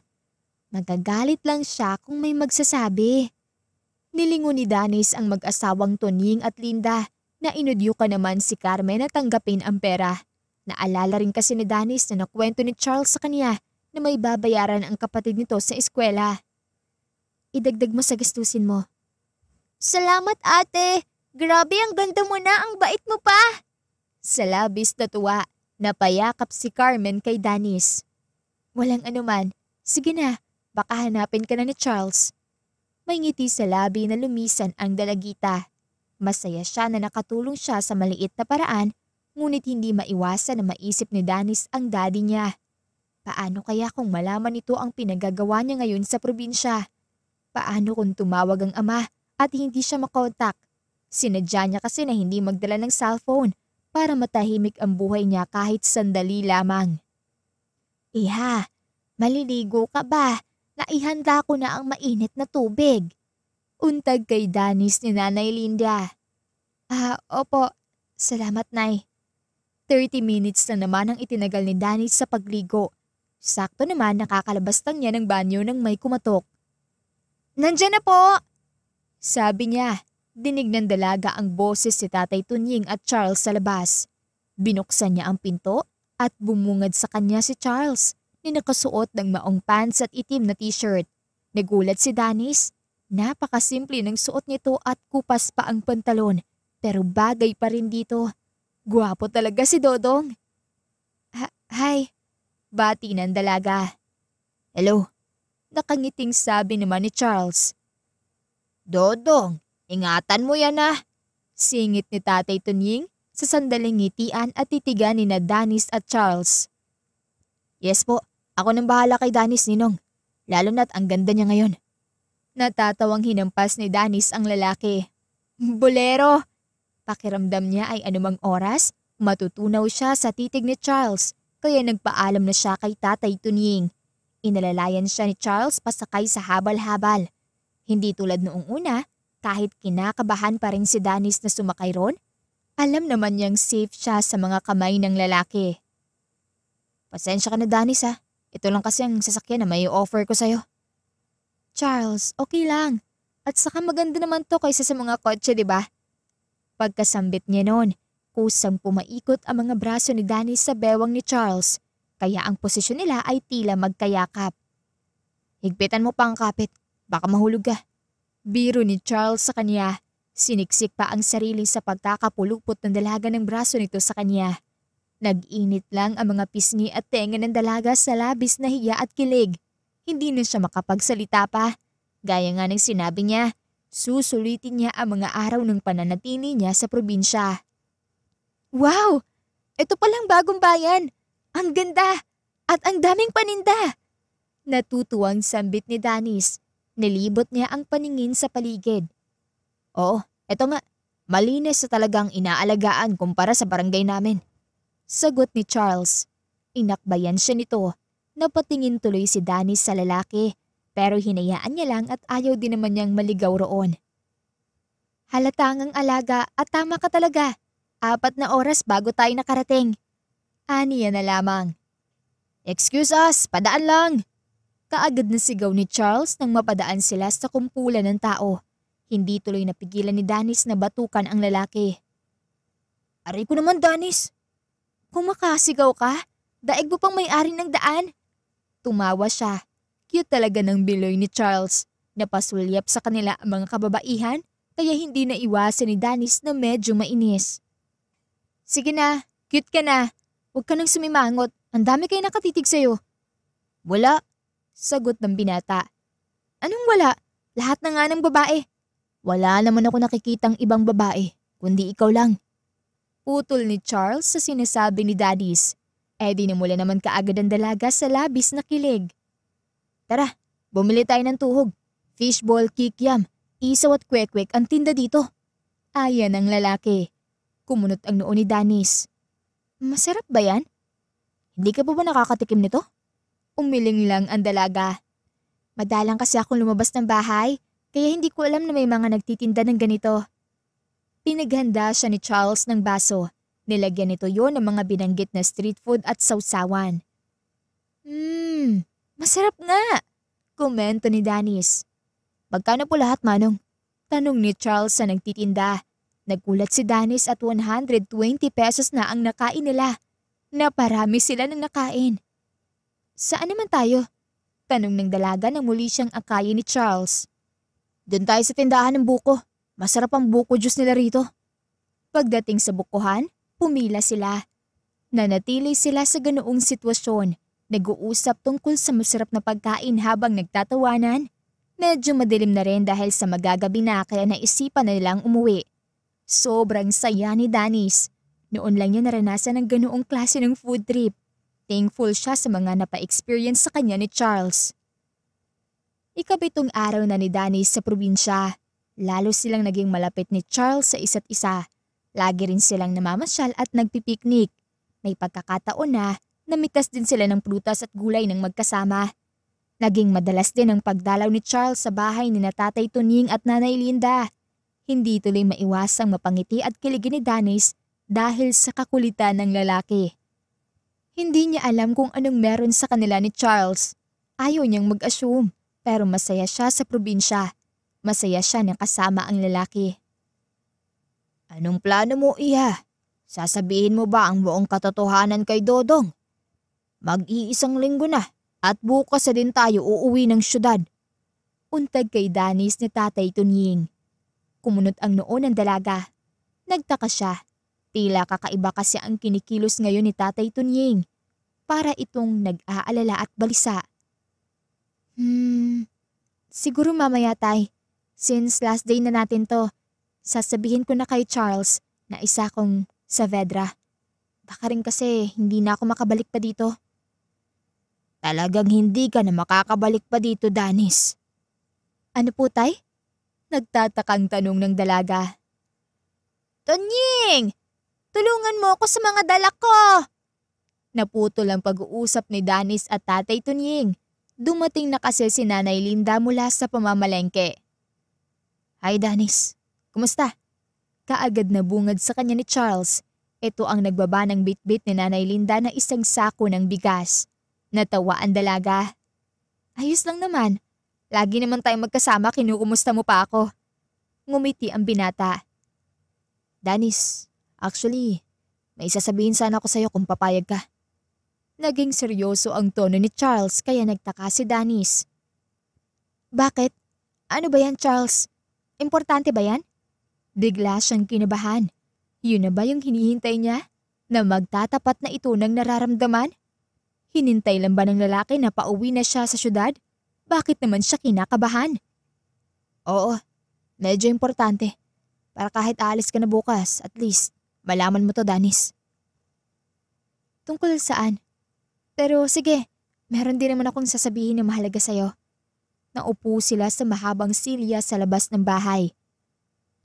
Magagalit lang siya kung may magsasabi. Nilingon ni Danis ang mag-asawang Toning at Linda na inudyo ka naman si Carmen na tanggapin ang pera. Naalala rin kasi ni Danis na nakwento ni Charles sa kanya na may babayaran ang kapatid nito sa eskwela. Idagdag mo sa gastusin mo. Salamat ate! Grabe, ang ganda mo na, ang bait mo pa! Sa labis na tuwa, napayakap si Carmen kay Danis. Walang anuman, sige na, baka hanapin ka na ni Charles. May ngiti sa labi na lumisan ang dalagita. Masaya siya na nakatulong siya sa maliit na paraan, ngunit hindi maiwasan na maisip ni Danis ang daddy niya. Paano kaya kung malaman nito ang pinagagawa niya ngayon sa probinsya? Paano kung tumawag ang ama at hindi siya makontak? Sinadya niya kasi na hindi magdala ng cellphone para matahimik ang buhay niya kahit sandali lamang. Iha, maliligo ka ba? Naihanda ko na ang mainit na tubig. Untag kay Danis ni Nanay Linda. Ah, opo. Salamat, Nay. 30 minutes na naman ang itinagal ni Danis sa pagligo. Sakto naman nakakalabas lang niya ng banyo nang may kumatok. Nandyan na po! Sabi niya Dinig ng dalaga ang boses si Tatay Tunying at Charles sa labas. Binuksan niya ang pinto at bumungad sa kanya si Charles na nakasuot ng maong pants at itim na t-shirt. Nagulat si Danis. Napakasimple ng suot nito at kupas pa ang pantalon pero bagay pa rin dito. Guwapo talaga si Dodong. Ha hi, bati ng dalaga. Hello, nakangiting sabi naman ni Charles. Dodong, Ingatan mo yan ah. Singit ni Tatay Tunying sa sandaling ngitian at titigan ni na Danis at Charles. Yes po, ako nang bahala kay Danis Ninong. Lalo na't ang ganda niya ngayon. Natatawang hinampas ni Danis ang lalaki. Bolero! Pakiramdam niya ay anumang oras, matutunaw siya sa titig ni Charles kaya nagpaalam na siya kay Tatay Tunying. Inalalayan siya ni Charles pasakay sa habal-habal. Hindi tulad noong una kahit kinakabahan pa rin si Danis na sumakay ron, alam naman niyang safe siya sa mga kamay ng lalaki. Pasensya ka na Danis ha. Ito lang kasi ang sasakyan na may offer ko sa'yo. Charles, okay lang. At saka maganda naman to kaysa sa mga kotse, di ba? Pagkasambit niya noon, kusang pumaikot ang mga braso ni Danis sa bewang ni Charles, kaya ang posisyon nila ay tila magkayakap. Higpitan mo pa ang kapit, baka mahulog ka. Biro ni Charles sa kanya. Siniksik pa ang sarili sa pagkakapulupot ng dalaga ng braso nito sa kanya. Nag-init lang ang mga pisngi at tenga ng dalaga sa labis na hiya at kilig. Hindi na siya makapagsalita pa. Gaya nga ng sinabi niya, susulitin niya ang mga araw ng pananatili niya sa probinsya. Wow! Ito palang bagong bayan! Ang ganda! At ang daming paninda! Natutuwang sambit ni Danis. Nilibot niya ang paningin sa paligid. Oo, eto nga. Malinis sa talagang inaalagaan kumpara sa barangay namin. Sagot ni Charles. Inakbayan siya nito. Napatingin tuloy si Danny sa lalaki pero hinayaan niya lang at ayaw din naman niyang maligaw roon. Halatang ang alaga at tama ka talaga. Apat na oras bago tayo nakarating. Aniya na lamang. Excuse us, padaan lang! Kaagad na sigaw ni Charles nang mapadaan sila sa kumpulan ng tao. Hindi tuloy napigilan ni Danis na batukan ang lalaki. Aray ko naman, Danis! Kung makasigaw ka, daig mo pang may-ari ng daan. Tumawa siya. Cute talaga ng biloy ni Charles. Napasulyap sa kanila ang mga kababaihan kaya hindi na iwasan ni Danis na medyo mainis. Sige na, cute ka na. Huwag ka nang sumimangot. Ang dami kayo nakatitig sa'yo. Wala. Sagot ng binata. Anong wala? Lahat na nga ng babae. Wala naman ako nakikitang ibang babae, kundi ikaw lang. Putol ni Charles sa sinasabi ni Daddies. Eh dinimula naman kaagad ang dalaga sa labis na kilig. Tara, bumili tayo ng tuhog. Fishball, kikyam, isaw at kwek-kwek ang tinda dito. Ayan ang lalaki. Kumunot ang noo ni Danis. Masarap ba yan? Hindi ka pa ba nakakatikim nito? Umiling lang ang dalaga. Madalang kasi akong lumabas ng bahay, kaya hindi ko alam na may mga nagtitinda ng ganito. Pinaghanda siya ni Charles ng baso. Nilagyan nito yon ng mga binanggit na street food at sausawan. Mmm, masarap nga! Komento ni Danis. Magkano po lahat, Manong? Tanong ni Charles sa nagtitinda. Nagulat si Danis at 120 pesos na ang nakain nila. Naparami sila ng nakain. Saan naman tayo? Tanong ng dalaga nang muli siyang akay ni Charles. Doon tayo sa tindahan ng buko. Masarap ang buko juice nila rito. Pagdating sa bukuhan, pumila sila. Nanatili sila sa ganoong sitwasyon. Nag-uusap tungkol sa masarap na pagkain habang nagtatawanan. Medyo madilim na rin dahil sa magagabi na kaya naisipan na nilang umuwi. Sobrang saya ni Danis. Noon lang niya naranasan ng ganoong klase ng food trip. Thankful siya sa mga napa-experience sa kanya ni Charles. Ikabitong araw na ni Danny sa probinsya, lalo silang naging malapit ni Charles sa isa't isa. Lagi rin silang namamasyal at nagpipiknik. May pagkakataon na namitas din sila ng prutas at gulay ng magkasama. Naging madalas din ang pagdalaw ni Charles sa bahay ni natatay Tuning at nanay Linda. Hindi tuloy maiwasang mapangiti at kiligin ni Danis dahil sa kakulitan ng lalaki. Hindi niya alam kung anong meron sa kanila ni Charles. Ayaw niyang mag-assume pero masaya siya sa probinsya. Masaya siya na kasama ang lalaki. Anong plano mo, iya? Sasabihin mo ba ang buong katotohanan kay Dodong? Mag-iisang linggo na at bukas na din tayo uuwi ng syudad. Untag kay Danis ni Tatay Tunying. Kumunot ang noon ng dalaga. Nagtaka siya Tila kakaiba kasi ang kinikilos ngayon ni Tatay Tunying para itong nag-aalala at balisa. Hmm, siguro mamaya tay. Since last day na natin to, sasabihin ko na kay Charles na isa kong Saavedra. Baka rin kasi hindi na ako makabalik pa dito. Talagang hindi ka na makakabalik pa dito, Danis. Ano po, tay? Nagtatakang tanong ng dalaga. Tonying! Tulungan mo ako sa mga dala ko! Naputol ang pag-uusap ni Danis at Tatay Tunying. Dumating na kasi si Nanay Linda mula sa pamamalengke. Hi Danis, kumusta? Kaagad na bungad sa kanya ni Charles. Ito ang nagbaba ng bitbit ni Nanay Linda na isang sako ng bigas. Natawa ang dalaga. Ayos lang naman. Lagi naman tayong magkasama kinukumusta mo pa ako. Ngumiti ang binata. Danis, Actually, may sasabihin sana ako sa'yo kung papayag ka. Naging seryoso ang tono ni Charles kaya nagtaka si Danis. Bakit? Ano ba yan, Charles? Importante ba yan? Bigla siyang kinabahan. Yun na ba yung hinihintay niya? Na magtatapat na ito ng nararamdaman? Hinintay lang ba ng lalaki na pauwi na siya sa syudad? Bakit naman siya kinakabahan? Oo, medyo importante. Para kahit aalis ka na bukas, at least, Malaman mo to, Danis. Tungkol saan? Pero sige, meron din naman akong sasabihin na mahalaga sa'yo. Naupo sila sa mahabang silya sa labas ng bahay.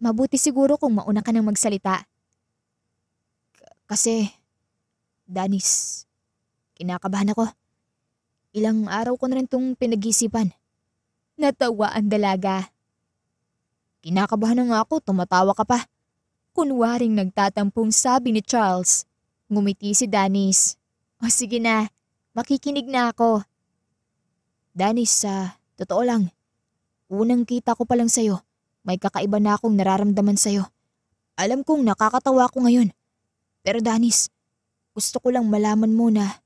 Mabuti siguro kung mauna ka nang magsalita. K- kasi, Danis, kinakabahan ako. Ilang araw ko na rin tong pinag-isipan. Natawa ang dalaga. Kinakabahan na nga ako, tumatawa ka pa. Kunwaring nagtatampong sabi ni Charles. Ngumiti si Danis. O sige na, makikinig na ako. Danis, sa uh, totoo lang, unang kita ko pa lang sa'yo, may kakaiba na akong nararamdaman sa'yo. Alam kong nakakatawa ko ngayon. Pero Danis, gusto ko lang malaman mo na...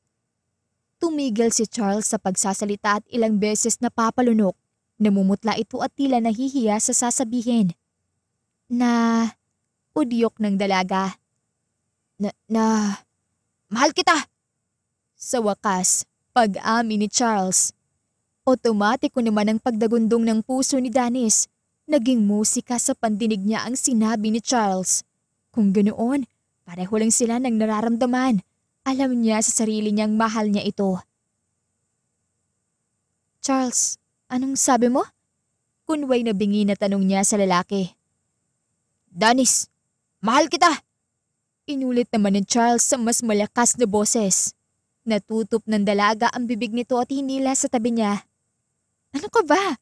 Tumigil si Charles sa pagsasalita at ilang beses na papalunok. Namumutla ito at tila nahihiya sa sasabihin. Na Udyok ng dalaga. Na, na, mahal kita! Sa wakas, pag-amin ni Charles. Otomatiko naman ang pagdagundong ng puso ni Danis. Naging musika sa pandinig niya ang sinabi ni Charles. Kung ganoon, pareho lang sila nang nararamdaman. Alam niya sa sarili niyang mahal niya ito. Charles, anong sabi mo? Kunway na bingi na tanong niya sa lalaki. Danis, Mahal kita! Inulit naman ni Charles sa mas malakas na boses. Natutup ng dalaga ang bibig nito at hinila sa tabi niya. Ano ka ba?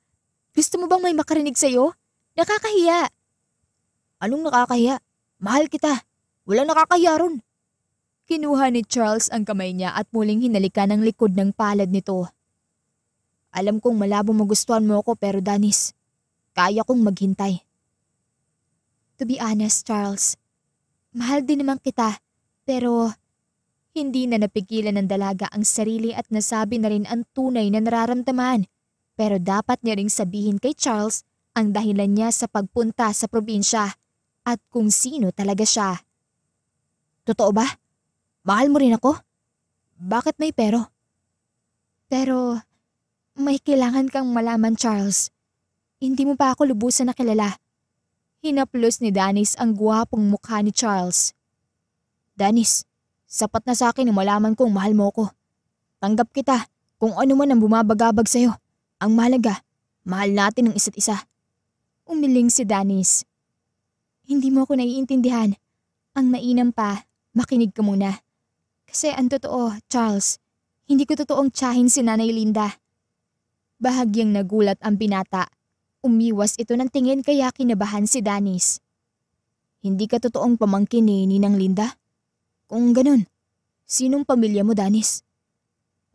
Gusto mo bang may makarinig sa'yo? Nakakahiya. Anong nakakahiya? Mahal kita. Wala nakakahiya ron. Kinuha ni Charles ang kamay niya at muling hinalikan ang likod ng palad nito. Alam kong malabo magustuhan mo ako pero Danis, kaya kong maghintay. To be honest, Charles, mahal din naman kita, pero hindi na napigilan ng dalaga ang sarili at nasabi na rin ang tunay na nararamdaman. Pero dapat niya ring sabihin kay Charles ang dahilan niya sa pagpunta sa probinsya at kung sino talaga siya. Totoo ba? Mahal mo rin ako? Bakit may pero? Pero may kailangan kang malaman Charles. Hindi mo pa ako lubusan na kilala Hinaplos ni Danis ang guwapong mukha ni Charles. Danis, sapat na sa akin na malaman kong mahal mo ko. Tanggap kita kung ano man ang bumabagabag sa'yo. Ang malaga, mahal natin ang isa't isa. Umiling si Danis. Hindi mo ako naiintindihan. Ang mainam pa, makinig ka muna. Kasi ang totoo, Charles, hindi ko totoong tsahin si Nanay Linda. Bahagyang nagulat ang binata Umiwas ito ng tingin kaya kinabahan si Danis. Hindi ka totoong pamangkin ni Ninang Linda? Kung ganun, sinong pamilya mo Danis?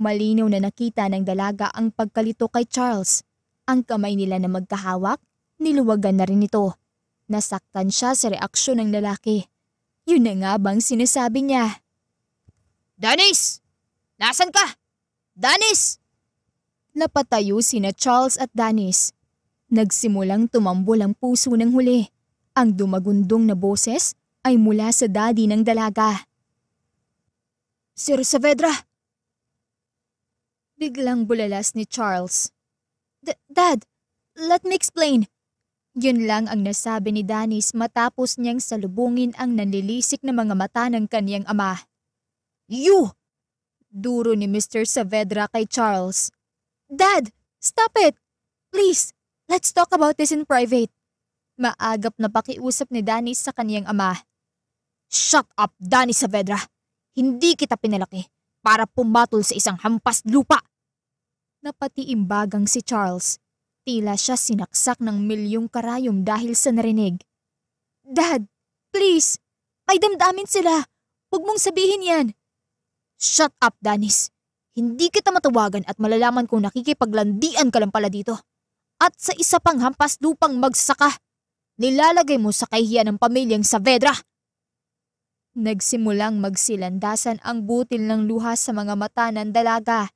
Malinaw na nakita ng dalaga ang pagkalito kay Charles. Ang kamay nila na magkahawak, niluwagan na rin ito. Nasaktan siya sa reaksyon ng lalaki. Yun na nga bang sinasabi niya? Danis! Nasaan ka? Danis! Napatayo sina Charles at Danis. Nagsimulang tumambol ang puso ng huli. Ang dumagundong na boses ay mula sa daddy ng dalaga. Sir Saavedra! Biglang bulalas ni Charles. D- Dad, let me explain. Yun lang ang nasabi ni Danis matapos niyang salubungin ang nanlilisik na mga mata ng kaniyang ama. You! Duro ni Mr. Saavedra kay Charles. Dad, stop it! Please! Let's talk about this in private. Maagap na pakiusap ni Danny sa kaniyang ama. Shut up, Danny Saavedra! Hindi kita pinalaki para pumatol sa isang hampas lupa! Napatiimbagang si Charles. Tila siya sinaksak ng milyong karayom dahil sa narinig. Dad, please! May damdamin sila! Huwag mong sabihin yan! Shut up, Danis! Hindi kita matawagan at malalaman kung nakikipaglandian ka lang pala dito at sa isa pang hampas lupang magsaka, nilalagay mo sa kahiyan ng pamilyang Saavedra. Nagsimulang magsilandasan ang butil ng luha sa mga mata ng dalaga.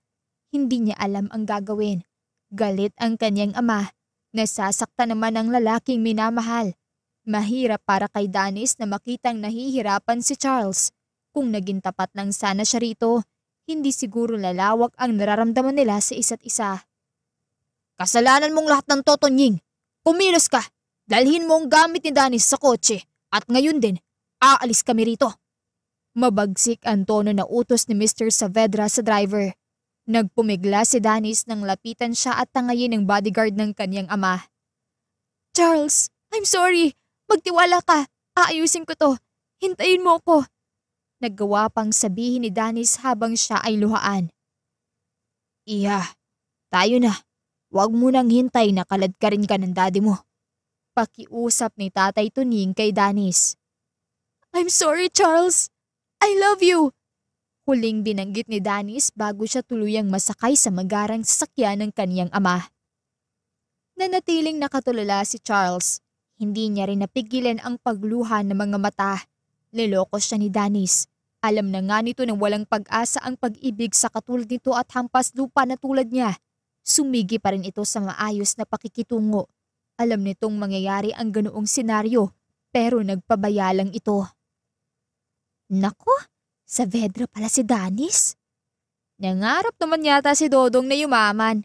Hindi niya alam ang gagawin. Galit ang kanyang ama. Nasasaktan naman ang lalaking minamahal. Mahirap para kay Danis na makitang nahihirapan si Charles. Kung naging tapat lang sana siya rito, hindi siguro lalawak ang nararamdaman nila sa isa't isa. Kasalanan mong lahat ng totonying. Kumilos ka. Dalhin mo ang gamit ni Danis sa kotse at ngayon din, aalis kami rito. Mabagsik ang tono na utos ni Mr. Saavedra sa driver. Nagpumigla si Danis nang lapitan siya at tangayin ng bodyguard ng kanyang ama. Charles, I'm sorry. Magtiwala ka. Aayusin ko to. Hintayin mo ko. Naggawa pang sabihin ni Danis habang siya ay luhaan. Iya, tayo na. Huwag mo nang hintay na kalad ka rin ka ng daddy mo. Pakiusap ni tatay Tuning kay Danis. I'm sorry Charles. I love you. Huling binanggit ni Danis bago siya tuluyang masakay sa magarang sasakyan ng kaniyang ama. Nanatiling nakatulala si Charles. Hindi niya rin napigilan ang pagluha ng mga mata. Nilokos siya ni Danis. Alam na nga nito na walang pag-asa ang pag-ibig sa katulad nito at hampas lupa na tulad niya. Sumigi pa rin ito sa maayos na pakikitungo. Alam nitong mangyayari ang ganoong senaryo pero nagpabaya lang ito. Nako, sa Vedra pala si Danis. Nangarap naman yata si Dodong na yumaman.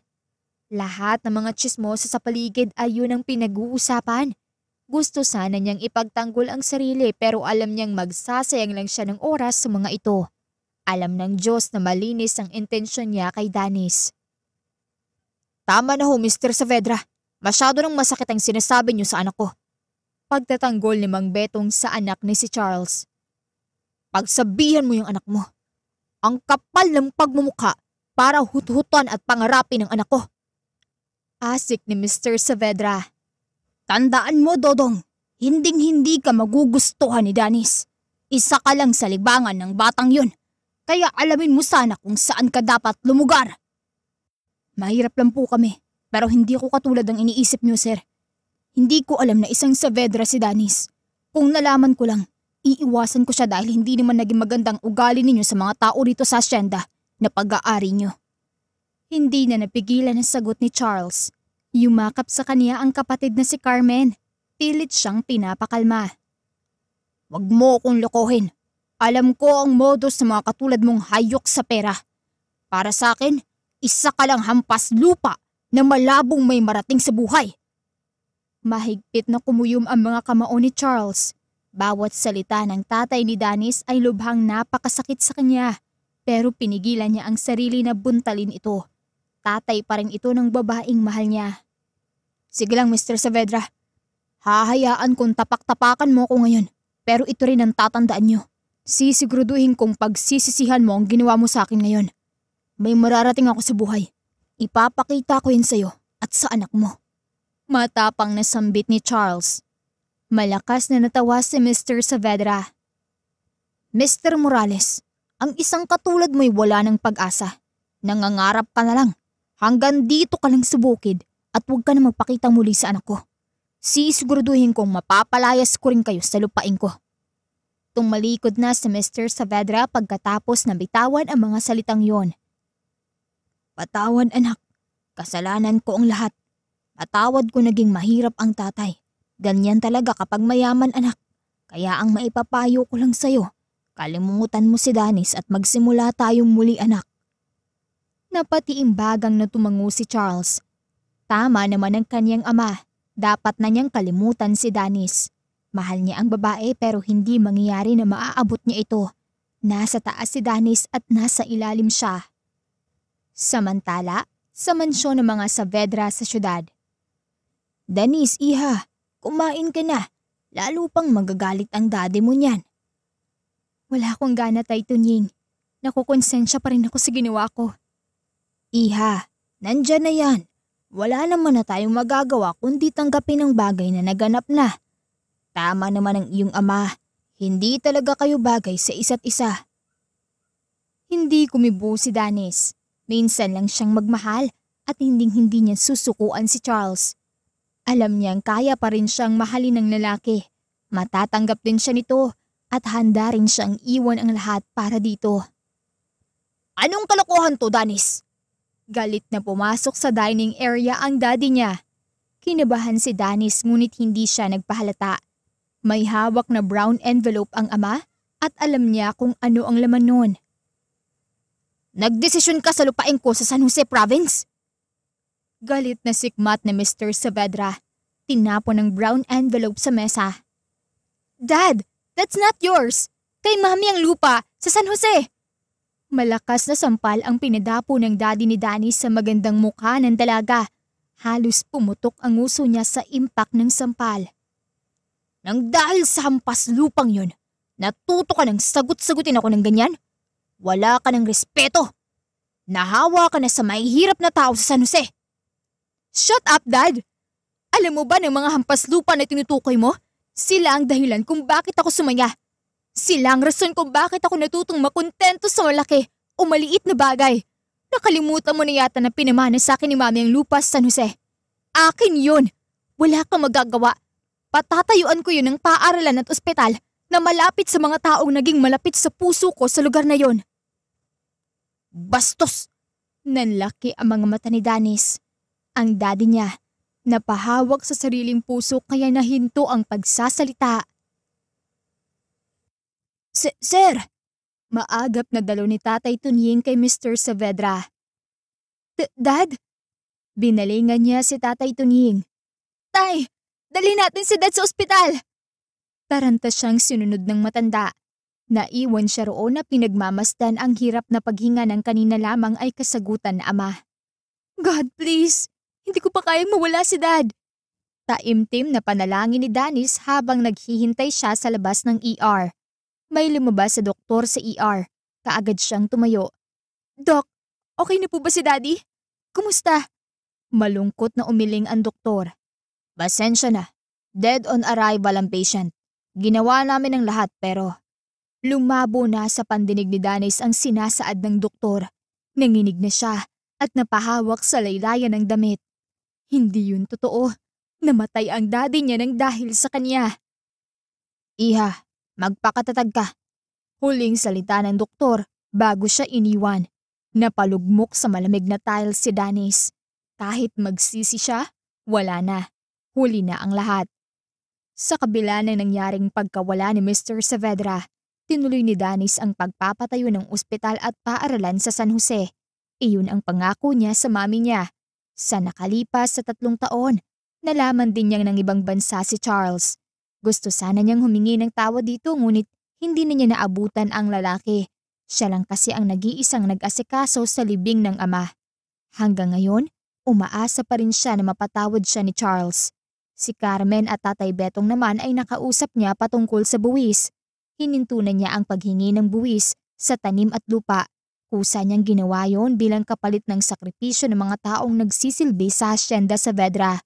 Lahat ng mga chismosa sa paligid ay yun ang pinag-uusapan. Gusto sana niyang ipagtanggol ang sarili pero alam niyang magsasayang lang siya ng oras sa mga ito. Alam ng Diyos na malinis ang intensyon niya kay Danis. Tama na ho, Mr. Saavedra. Masyado nang masakit ang sinasabi niyo sa anak ko. Pagtatanggol ni Mang Betong sa anak ni si Charles. Pagsabihan mo yung anak mo. Ang kapal ng pagmumuka para huthuton at pangarapin ng anak ko. Asik ni Mr. Saavedra. Tandaan mo, Dodong, hinding-hindi ka magugustuhan ni Danis. Isa ka lang sa libangan ng batang yun. Kaya alamin mo sana kung saan ka dapat lumugar. Mahirap lang po kami, pero hindi ko katulad ang iniisip niyo, sir. Hindi ko alam na isang Saavedra si Danis. Kung nalaman ko lang, iiwasan ko siya dahil hindi naman naging magandang ugali ninyo sa mga tao rito sa asyenda na pag-aari niyo. Hindi na napigilan ang sagot ni Charles. Yumakap sa kaniya ang kapatid na si Carmen. Pilit siyang pinapakalma. Wag mo akong lokohin. Alam ko ang modus ng mga katulad mong hayok sa pera. Para sa akin, isa ka lang hampas lupa na malabong may marating sa buhay. Mahigpit na kumuyom ang mga kamao ni Charles. Bawat salita ng tatay ni Danis ay lubhang napakasakit sa kanya pero pinigilan niya ang sarili na buntalin ito. Tatay pa rin ito ng babaeng mahal niya. Sige lang Mr. Saavedra, hahayaan kong tapak-tapakan mo ako ngayon pero ito rin ang tatandaan niyo. Sisiguruduhin kong pagsisisihan mo ang ginawa mo sa akin ngayon. May mararating ako sa buhay. Ipapakita ko yun sa'yo at sa anak mo. Matapang na sambit ni Charles. Malakas na natawa si Mr. Saavedra. Mr. Morales, ang isang katulad mo'y wala ng pag-asa. Nangangarap ka na lang. Hanggang dito ka lang sa bukid at huwag ka na magpakita muli sa anak ko. Sisiguraduhin kong mapapalayas ko rin kayo sa lupain ko. Tumalikod na si Mr. Saavedra pagkatapos na bitawan ang mga salitang yon. Patawad anak, kasalanan ko ang lahat. Patawad ko naging mahirap ang tatay. Ganyan talaga kapag mayaman anak. Kaya ang maipapayo ko lang sa'yo, kalimutan mo si Danis at magsimula tayong muli anak. Napatiimbagang na tumango si Charles. Tama naman ang kanyang ama. Dapat na niyang kalimutan si Danis. Mahal niya ang babae pero hindi mangyayari na maaabot niya ito. Nasa taas si Danis at nasa ilalim siya. Samantala, sa mansyon ng mga Saavedra sa syudad. Denise, iha, kumain ka na. Lalo pang magagalit ang dade mo niyan. Wala akong gana tay tunying. Nakukonsensya pa rin ako sa ginawa ko. Iha, nandyan na yan. Wala naman na tayong magagawa kundi tanggapin ang bagay na naganap na. Tama naman ang iyong ama. Hindi talaga kayo bagay sa isa't isa. Hindi kumibo si Danis. Minsan lang siyang magmahal at hinding-hindi niya susukuan si Charles. Alam niyang kaya pa rin siyang mahalin ng lalaki. Matatanggap din siya nito at handa rin siyang iwan ang lahat para dito. Anong kalokohan to, Danis? Galit na pumasok sa dining area ang daddy niya. Kinabahan si Danis ngunit hindi siya nagpahalata. May hawak na brown envelope ang ama at alam niya kung ano ang laman noon. Nagdesisyon ka sa lupain ko sa San Jose Province. Galit na sikmat na Mr. Saavedra. Tinapon ang brown envelope sa mesa. Dad, that's not yours. Kay mami ang lupa sa San Jose. Malakas na sampal ang pinadapo ng daddy ni Danny sa magandang mukha ng dalaga. Halos pumutok ang uso niya sa impact ng sampal. Nang dahil sa hampas lupang yon, natuto ka ng sagot-sagutin ako ng ganyan? Wala ka ng respeto. Nahawa ka na sa mahihirap na tao sa San Jose. Shut up, Dad! Alam mo ba ng mga hampas lupa na tinutukoy mo? Sila ang dahilan kung bakit ako sumaya. Sila ang rason kung bakit ako natutong makontento sa malaki o maliit na bagay. Nakalimutan mo na yata na pinamana sa akin ni Mami ang lupa sa San Jose. Akin yun! Wala kang magagawa. Patatayuan ko yun ng paaralan at ospital na malapit sa mga taong naging malapit sa puso ko sa lugar na yon. Bastos! Nanlaki ang mga mata ni Danis. Ang daddy niya, napahawak sa sariling puso kaya nahinto ang pagsasalita. Sir! Maagap na dalo ni tatay Tunying kay Mr. Saavedra. T Dad? Binalingan niya si tatay Tunying. Tay! Dali natin si Dad sa ospital! Taranta siyang sinunod ng matanda. Naiwan siya roon na pinagmamasdan ang hirap na paghinga ng kanina lamang ay kasagutan na ama. God please, hindi ko pa kayang mawala si dad. Taimtim na panalangin ni Danis habang naghihintay siya sa labas ng ER. May lumabas sa doktor sa ER. Kaagad siyang tumayo. Doc, okay na po ba si daddy? Kumusta? Malungkot na umiling ang doktor. Basensya na. Dead on arrival ang patient. Ginawa namin ang lahat pero Lumabo na sa pandinig ni Danis ang sinasaad ng doktor. Nanginig na siya at napahawak sa laylayan ng damit. Hindi yun totoo. Namatay ang daddy niya ng dahil sa kanya. Iha, magpakatatag ka. Huling salita ng doktor bago siya iniwan. Napalugmok sa malamig na tiles si Danis. Kahit magsisi siya, wala na. Huli na ang lahat. Sa kabila ng nangyaring pagkawala ni Mr. Saavedra, Tinuloy ni Danis ang pagpapatayo ng ospital at paaralan sa San Jose. Iyon ang pangako niya sa mami niya. Sa nakalipas sa tatlong taon, nalaman din niyang ng ibang bansa si Charles. Gusto sana niyang humingi ng tawa dito ngunit hindi na niya naabutan ang lalaki. Siya lang kasi ang nag-iisang nag-asikaso sa libing ng ama. Hanggang ngayon, umaasa pa rin siya na mapatawad siya ni Charles. Si Carmen at Tatay Betong naman ay nakausap niya patungkol sa buwis hininto niya ang paghingi ng buwis sa tanim at lupa. Kusa niyang ginawa yon bilang kapalit ng sakripisyo ng mga taong nagsisilbi sa Hacienda sa Vedra.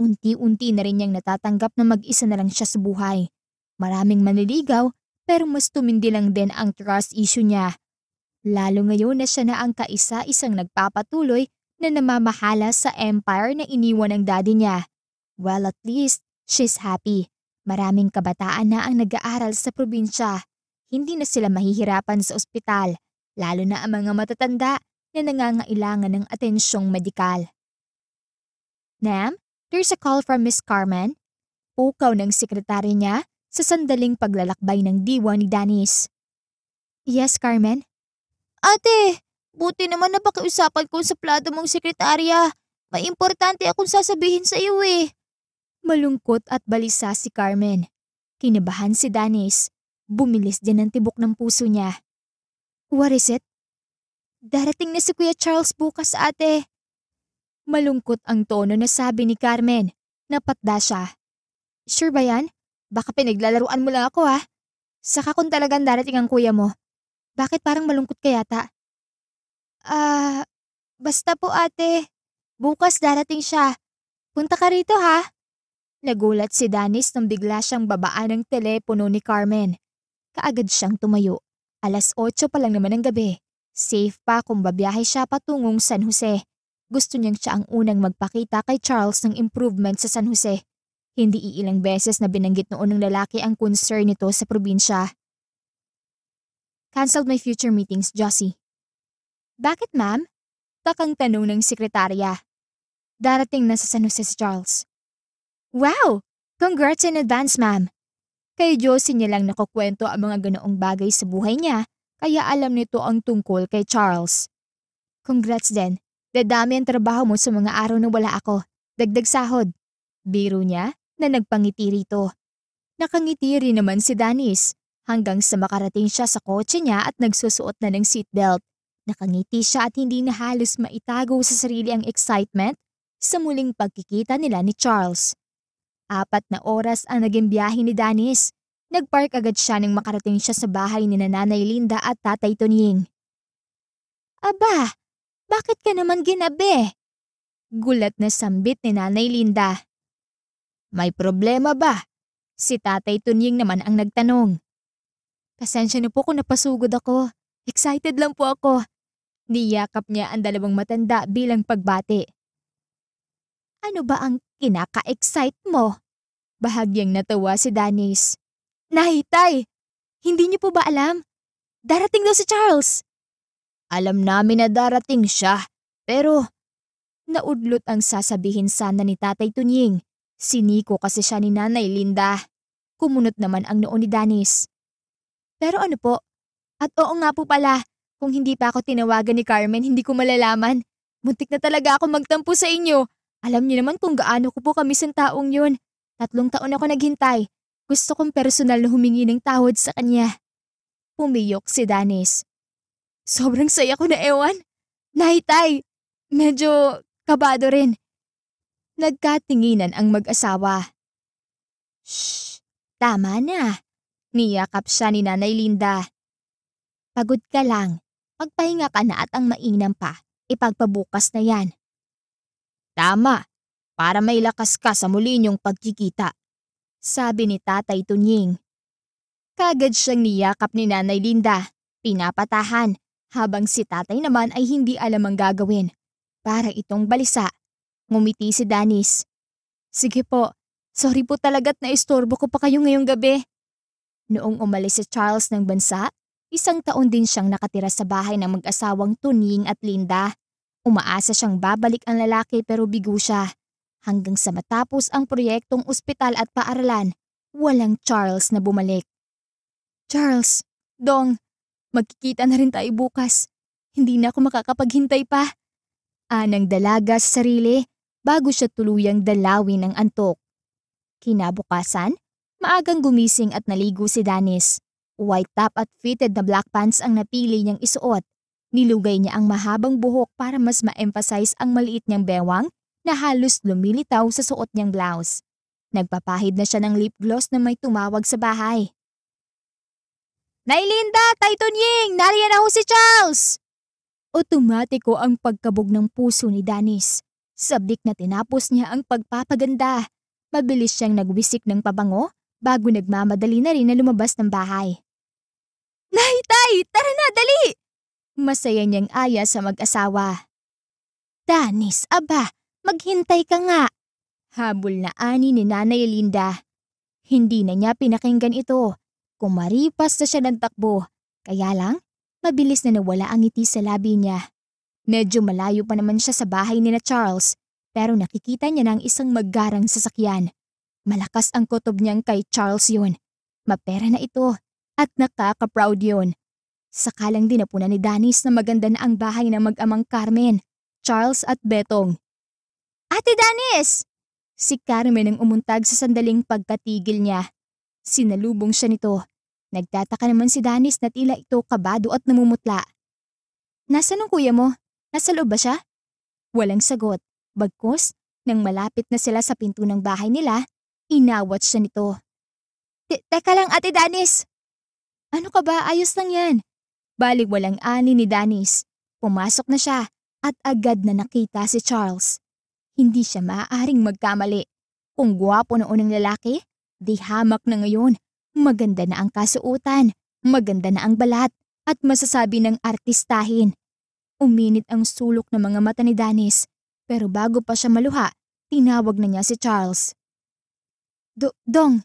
Unti-unti na rin niyang natatanggap na mag-isa na lang siya sa buhay. Maraming manliligaw pero mas tumindi lang din ang trust issue niya. Lalo ngayon na siya na ang kaisa-isang nagpapatuloy na namamahala sa empire na iniwan ng daddy niya. Well at least, she's happy. Maraming kabataan na ang nag-aaral sa probinsya. Hindi na sila mahihirapan sa ospital, lalo na ang mga matatanda na nangangailangan ng atensyong medikal. Ma'am, there's a call from Miss Carmen. Ukaw ng sekretary niya sa sandaling paglalakbay ng diwa ni Danis. Yes, Carmen? Ate, buti naman na napakiusapan ko sa plato mong sekretarya. May importante akong sasabihin sa iyo eh. Malungkot at balisa si Carmen. Kinabahan si Danis. Bumilis din ang tibok ng puso niya. What is it? Darating na si Kuya Charles bukas ate. Malungkot ang tono na sabi ni Carmen. Napatda siya. Sure ba yan? Baka pinaglalaruan mo lang ako ha. Ah. Saka kung talagang darating ang kuya mo. Bakit parang malungkot ka yata? Ah, uh, basta po ate. Bukas darating siya. Punta ka rito ha. Nagulat si Danis nang bigla siyang babaan ng telepono ni Carmen. Kaagad siyang tumayo. Alas 8 pa lang naman ng gabi. Safe pa kung babiyahe siya patungong San Jose. Gusto niyang siya ang unang magpakita kay Charles ng improvement sa San Jose. Hindi iilang beses na binanggit noon ng lalaki ang concern nito sa probinsya. Canceled my future meetings, Josie. Bakit ma'am? Takang tanong ng sekretarya. Darating na sa San Jose si Charles. Wow! Congrats in advance, ma'am. Kay Josie niya lang nakukwento ang mga ganoong bagay sa buhay niya, kaya alam nito ang tungkol kay Charles. Congrats din. Dadami ang trabaho mo sa mga araw na wala ako. Dagdag sahod. Biro niya na nagpangiti rito. Nakangiti rin naman si Danis hanggang sa makarating siya sa kotse niya at nagsusuot na ng seatbelt. Nakangiti siya at hindi na halos maitago sa sarili ang excitement sa muling pagkikita nila ni Charles. Apat na oras ang naging biyahe ni Danis. Nagpark agad siya nang makarating siya sa bahay ni Nanay Linda at Tatay Tonying. Aba, bakit ka naman ginabi? Gulat na sambit ni Nanay Linda. May problema ba? Si Tatay Tunying naman ang nagtanong. Pasensya na po kung napasugod ako. Excited lang po ako. Niyakap niya ang dalawang matanda bilang pagbati. Ano ba ang kinaka-excite mo? Bahagyang natawa si Danis. Nahitay! Hindi niyo po ba alam? Darating daw si Charles! Alam namin na darating siya, pero... Naudlot ang sasabihin sana ni Tatay Tunying. Siniko kasi siya ni Nanay Linda. Kumunot naman ang noon ni Danis. Pero ano po? At oo nga po pala, kung hindi pa ako tinawagan ni Carmen, hindi ko malalaman. Muntik na talaga ako magtampo sa inyo. Alam niyo naman kung gaano ko po kami sa taong yun. Tatlong taon ako naghintay. Gusto kong personal na humingi ng tawad sa kanya. Pumiyok si Danis. Sobrang saya ko na ewan. Naitay, medyo kabado rin. Nagkatinginan ang mag-asawa. Shh, tama na. Niyakap siya ni Nanay Linda. Pagod ka lang. Pagpahinga ka na at ang mainam pa. Ipagpabukas na yan. Tama, para may lakas ka sa muli niyong pagkikita. Sabi ni Tatay Tunying. Kagad siyang niyakap ni Nanay Linda, pinapatahan, habang si tatay naman ay hindi alam ang gagawin. Para itong balisa, ngumiti si Danis. Sige po, sorry po talaga at naistorbo ko pa kayo ngayong gabi. Noong umalis si Charles ng bansa, isang taon din siyang nakatira sa bahay ng mag-asawang Tunying at Linda. Umaasa siyang babalik ang lalaki pero bigo siya. Hanggang sa matapos ang proyektong ospital at paaralan, walang Charles na bumalik. Charles, Dong, magkikita na rin tayo bukas. Hindi na ako makakapaghintay pa. Anang dalaga sa sarili bago siya tuluyang dalawin ng antok. Kinabukasan, maagang gumising at naligo si Danis. White top at fitted na black pants ang napili niyang isuot Nilugay niya ang mahabang buhok para mas ma-emphasize ang maliit niyang bewang na halos lumilitaw sa suot niyang blouse. Nagpapahid na siya ng lip gloss na may tumawag sa bahay. Nailinda! Titan Ying! Nariyan na ho si Charles! Otomatiko ang pagkabog ng puso ni Danis. Sabik na tinapos niya ang pagpapaganda. Mabilis siyang nagwisik ng pabango bago nagmamadali na rin na lumabas ng bahay. Nay, Tara na, dali! Masaya niyang aya sa mag-asawa. Danis, aba, maghintay ka nga. Habol na ani ni Nanay Linda. Hindi na niya pinakinggan ito. Kumaripas na siya ng takbo. Kaya lang, mabilis na nawala ang ngiti sa labi niya. Medyo malayo pa naman siya sa bahay ni na Charles pero nakikita niya ng isang maggarang sasakyan. Malakas ang kotob niyang kay Charles yun. Mapera na ito at nakaka-proud yun. Sakalang dinapunan ni Danis na maganda na ang bahay ng mag-amang Carmen, Charles at Betong. Ate Danis! Si Carmen ang umuntag sa sandaling pagkatigil niya. Sinalubong siya nito. Nagtataka naman si Danis na tila ito kabado at namumutla. Nasaan ang kuya mo? Nasa loob ba siya? Walang sagot. Bagkos, nang malapit na sila sa pinto ng bahay nila, inawat siya nito. Te teka lang ate Danis! Ano ka ba? Ayos lang yan. Balik walang ani ni Danis. Pumasok na siya at agad na nakita si Charles. Hindi siya maaaring magkamali. Kung gwapo noon ang lalaki, di hamak na ngayon. Maganda na ang kasuutan, maganda na ang balat, at masasabi ng artistahin. Uminit ang sulok ng mga mata ni Danis, pero bago pa siya maluha, tinawag na niya si Charles. Do Dong!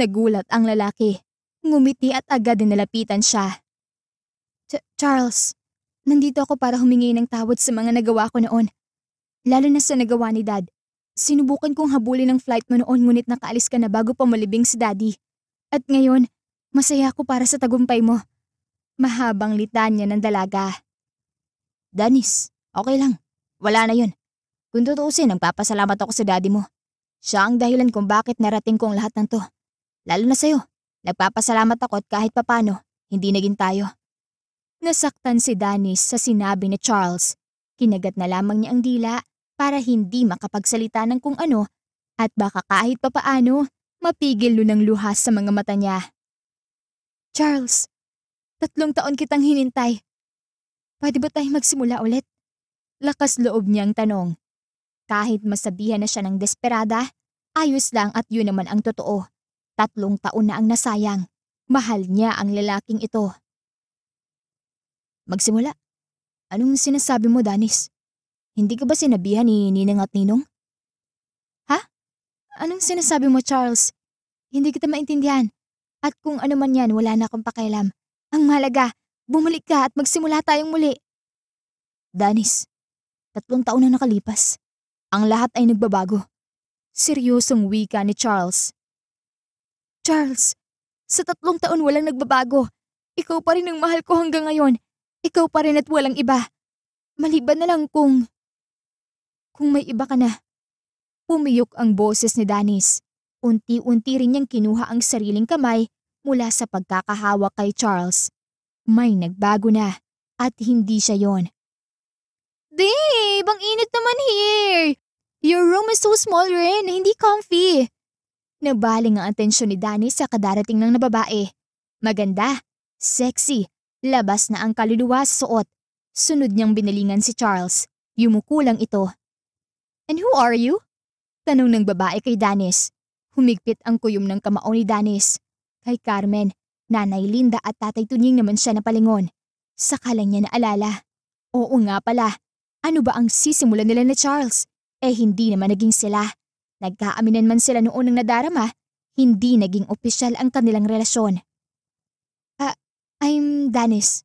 Nagulat ang lalaki. Ngumiti at agad din nalapitan siya. Charles, nandito ako para humingi ng tawad sa mga nagawa ko noon. Lalo na sa nagawa ni Dad. Sinubukan kong habulin ang flight mo noon ngunit nakaalis ka na bago pa malibing si Daddy. At ngayon, masaya ako para sa tagumpay mo. Mahabang litanya ng dalaga. Danis, okay lang. Wala na yun. Kung tutuusin, nagpapasalamat ako sa daddy mo. Siya ang dahilan kung bakit narating kong lahat ng to. Lalo na sa'yo. Nagpapasalamat ako at kahit papano, hindi naging tayo. Nasaktan si Danis sa sinabi ni Charles. Kinagat na lamang niya ang dila para hindi makapagsalita ng kung ano at baka kahit papaano mapigil ng luha sa mga mata niya. Charles, tatlong taon kitang hinintay. Pwede ba tayo magsimula ulit? Lakas loob niyang tanong. Kahit masabihan na siya ng desperada, ayos lang at yun naman ang totoo. Tatlong taon na ang nasayang. Mahal niya ang lalaking ito. Magsimula. Anong sinasabi mo, Danis? Hindi ka ba sinabihan ni Ninang at Ninong? Ha? Anong sinasabi mo, Charles? Hindi kita maintindihan. At kung ano man yan, wala na akong pakialam. Ang malaga, bumalik ka at magsimula tayong muli. Danis, tatlong taon na nakalipas. Ang lahat ay nagbabago. Seryosong wika ni Charles. Charles, sa tatlong taon walang nagbabago. Ikaw pa rin ang mahal ko hanggang ngayon. Ikaw pa rin at walang iba. Maliban na lang kung... Kung may iba ka na. Pumiyok ang boses ni Danis. Unti-unti rin niyang kinuha ang sariling kamay mula sa pagkakahawak kay Charles. May nagbago na at hindi siya yon. Babe, ang init naman here! Your room is so small rin, hindi comfy. Nabaling ang atensyon ni Danny sa kadarating ng nababae. Maganda, sexy, Labas na ang kaluluwa sa suot. Sunod niyang binalingan si Charles. Yumuko lang ito. And who are you? Tanong ng babae kay Danis. Humigpit ang kuyom ng kamao ni Danis. Kay Carmen, Nanay Linda at Tatay Tunying naman siya napalingon. Saka lang niya alala. Oo nga pala. Ano ba ang sisimula nila na Charles? Eh hindi naman naging sila. Nagkaaminan man sila noon ng nadarama, hindi naging opisyal ang kanilang relasyon. I'm Danis.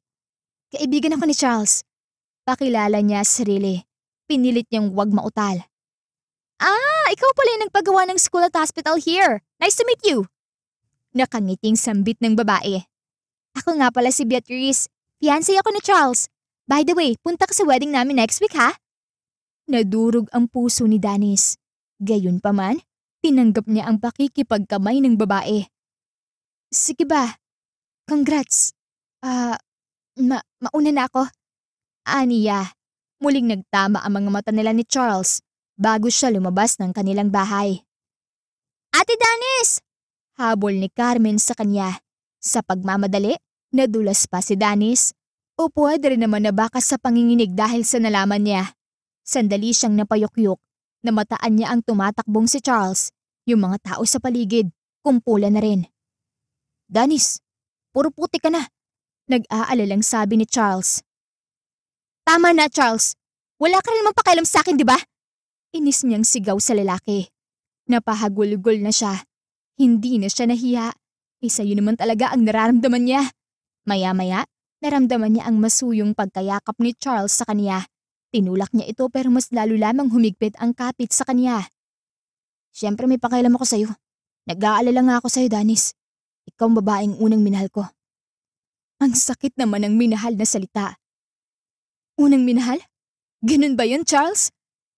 Kaibigan ako ni Charles. Pakilala niya sarili. Pinilit niyang wag mautal. Ah, ikaw pala yung nagpagawa ng school at hospital here. Nice to meet you. Nakangiting sambit ng babae. Ako nga pala si Beatrice. Fiancé ako ni Charles. By the way, punta ka sa wedding namin next week ha? Nadurog ang puso ni Danis. Gayon pa man, tinanggap niya ang pakikipagkamay ng babae. Sige ba, congrats. Ah, ma- mauna na ako. Aniya, muling nagtama ang mga mata nila ni Charles bago siya lumabas ng kanilang bahay. Ate Danis! Habol ni Carmen sa kanya. Sa pagmamadali, nadulas pa si Danis. O pwede rin naman na baka sa panginginig dahil sa nalaman niya. Sandali siyang napayokyok. Namataan niya ang tumatakbong si Charles. Yung mga tao sa paligid, kumpulan na rin. Danis, puro puti ka na. Nag-aalalang sabi ni Charles. Tama na, Charles. Wala ka rin mang pakialam sa akin, di ba? Inis niyang sigaw sa lalaki. Napahagulgol na siya. Hindi na siya nahiya. Isa eh, yun naman talaga ang nararamdaman niya. Maya-maya, naramdaman niya ang masuyong pagkayakap ni Charles sa kanya. Tinulak niya ito pero mas lalo lamang humigpit ang kapit sa kanya. Siyempre may pakialam ako sa'yo. Nag-aalala nga ako sa'yo, Danis. Ikaw ang babaeng unang minahal ko. Ang sakit naman ng minahal na salita. Unang minahal? Ganun ba yun, Charles?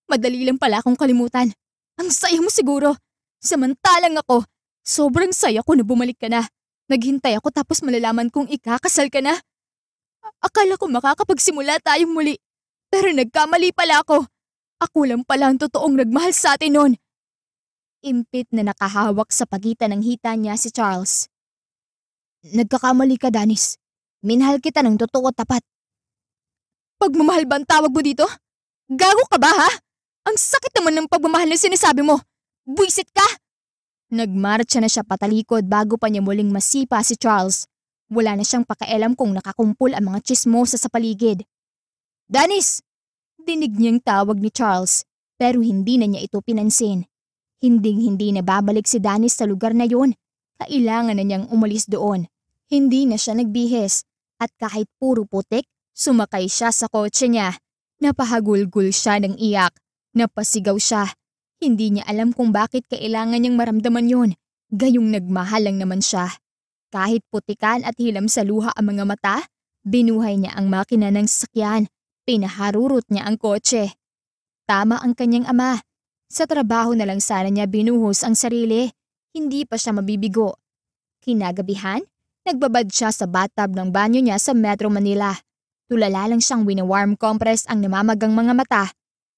Madali lang pala akong kalimutan. Ang saya mo siguro. Samantalang ako, sobrang saya ko na bumalik ka na. Naghintay ako tapos malalaman kong ikakasal ka na. A Akala ko makakapagsimula tayo muli. Pero nagkamali pala ako. Ako lang pala ang totoong nagmahal sa atin noon. Impit na nakahawak sa pagitan ng hita niya si Charles. Nagkakamali ka, Danis. Minahal kita ng totoo tapat. Pagmamahal ba ang tawag mo dito? Gago ka ba ha? Ang sakit naman ng pagmamahal na sinasabi mo. Buisit ka! Nagmarcha na siya patalikod bago pa niya muling masipa si Charles. Wala na siyang pakialam kung nakakumpul ang mga chismosa sa paligid. Danis! Dinig niyang tawag ni Charles pero hindi na niya ito pinansin. Hinding-hindi na babalik si Danis sa lugar na yun. Kailangan na niyang umalis doon. Hindi na siya nagbihis at kahit puro putik, sumakay siya sa kotse niya. Napahagulgul siya ng iyak. Napasigaw siya. Hindi niya alam kung bakit kailangan niyang maramdaman yon. Gayong nagmahal lang naman siya. Kahit putikan at hilam sa luha ang mga mata, binuhay niya ang makina ng sasakyan. Pinaharurot niya ang kotse. Tama ang kanyang ama. Sa trabaho na lang sana niya binuhos ang sarili. Hindi pa siya mabibigo. Kinagabihan, Nagbabad siya sa bathtub ng banyo niya sa Metro Manila. Tulala lang siyang winawarm compress ang namamagang mga mata.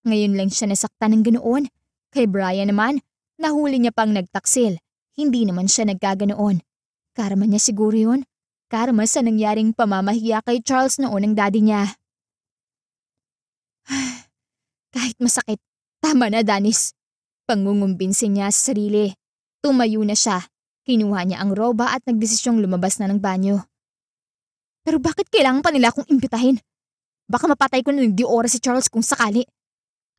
Ngayon lang siya nasaktan ng ganoon. Kay Brian naman, nahuli niya pang nagtaksil. Hindi naman siya nagkaganoon. Karma niya siguro yun. Karma sa nangyaring pamamahiya kay Charles noon ng daddy niya. (sighs) Kahit masakit, tama na Danis. Pangungumbinsin niya sa sarili. Tumayo na siya Kinuha niya ang roba at nagdesisyong lumabas na ng banyo. Pero bakit kailangan pa nila akong impitahin? Baka mapatay ko na hindi oras si Charles kung sakali.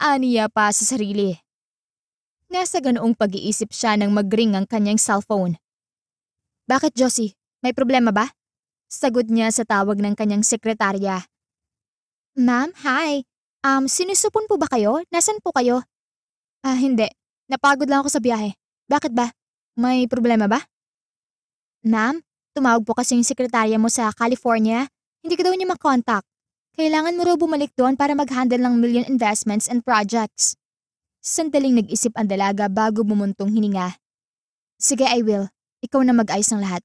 Aniya pa sa sarili. Nasa ganoong pag-iisip siya nang magring ang kanyang cellphone. Bakit Josie? May problema ba? Sagot niya sa tawag ng kanyang sekretarya. Ma'am, hi. Um, sinusupon po ba kayo? Nasaan po kayo? Ah, hindi. Napagod lang ako sa biyahe. Bakit ba? May problema ba? Ma'am, tumawag po kasi yung sekretarya mo sa California. Hindi ka daw niya makontakt. Kailangan mo raw bumalik doon para mag-handle ng million investments and projects. Sandaling nag-isip ang dalaga bago bumuntong hininga. Sige, I will. Ikaw na mag-ayos ng lahat.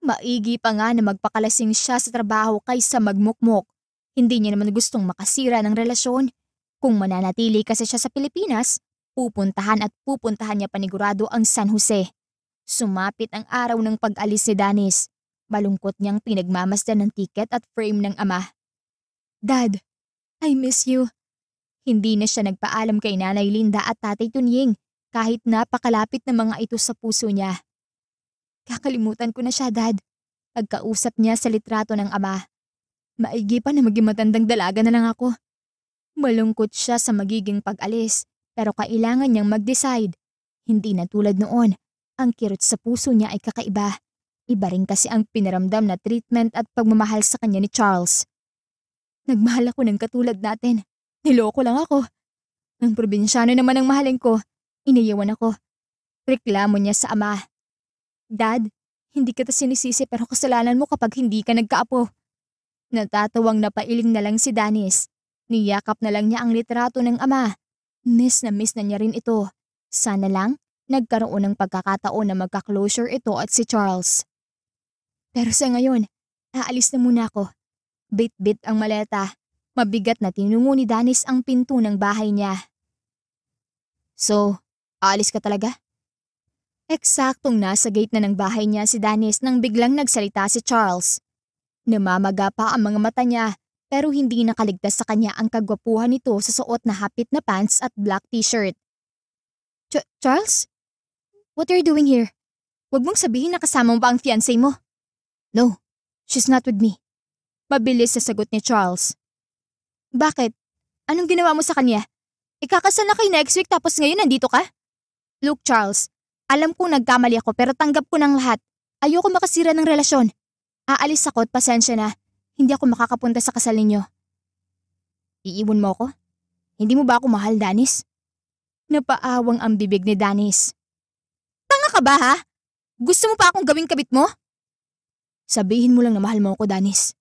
Maigi pa nga na magpakalasing siya sa trabaho kaysa magmukmok. Hindi niya naman gustong makasira ng relasyon. Kung mananatili kasi siya sa Pilipinas, Pupuntahan at pupuntahan niya panigurado ang San Jose. Sumapit ang araw ng pag-alis ni Danis. Malungkot niyang pinagmamasdan ng tiket at frame ng ama. Dad, I miss you. Hindi na siya nagpaalam kay Nanay Linda at Tatay Tunying kahit napakalapit na mga ito sa puso niya. Kakalimutan ko na siya, Dad. Pagkausap niya sa litrato ng ama. Maigi pa na maging matandang dalaga na lang ako. Malungkot siya sa magiging pag-alis pero kailangan niyang mag-decide. Hindi na tulad noon. Ang kirot sa puso niya ay kakaiba. Iba rin kasi ang pinaramdam na treatment at pagmamahal sa kanya ni Charles. Nagmahal ako ng katulad natin. Niloko lang ako. Ang probinsyano naman ang mahalin ko. Iniyawan ako. Reklamo niya sa ama. Dad, hindi kita sinisisi pero kasalanan mo kapag hindi ka nagkaapo. Natatawang napailing na lang si Danis. Niyakap na lang niya ang litrato ng ama Miss na miss na niya rin ito. Sana lang, nagkaroon ng pagkakataon na magka-closure ito at si Charles. Pero sa ngayon, aalis na muna ako. Bit-bit ang maleta. Mabigat na tinungo ni Danis ang pinto ng bahay niya. So, aalis ka talaga? Eksaktong nasa gate na ng bahay niya si Danis nang biglang nagsalita si Charles. Namamaga pa ang mga mata niya pero hindi nakaligtas sa kanya ang kagwapuhan nito sa suot na hapit na pants at black t-shirt. Ch Charles? What are you doing here? Huwag mong sabihin na kasama mo ba ang fiancé mo? No, she's not with me. Mabilis sa sagot ni Charles. Bakit? Anong ginawa mo sa kanya? Ikakasal na kayo next week tapos ngayon nandito ka? Look, Charles, alam kong nagkamali ako pero tanggap ko ng lahat. Ayoko makasira ng relasyon. Aalis ako at pasensya na. Hindi ako makakapunta sa kasal ninyo. Iiwan mo ako? Hindi mo ba ako mahal, Danis? Napaawang ang bibig ni Danis. Tanga ka ba ha? Gusto mo pa akong gawing kabit mo? Sabihin mo lang na mahal mo ako, Danis.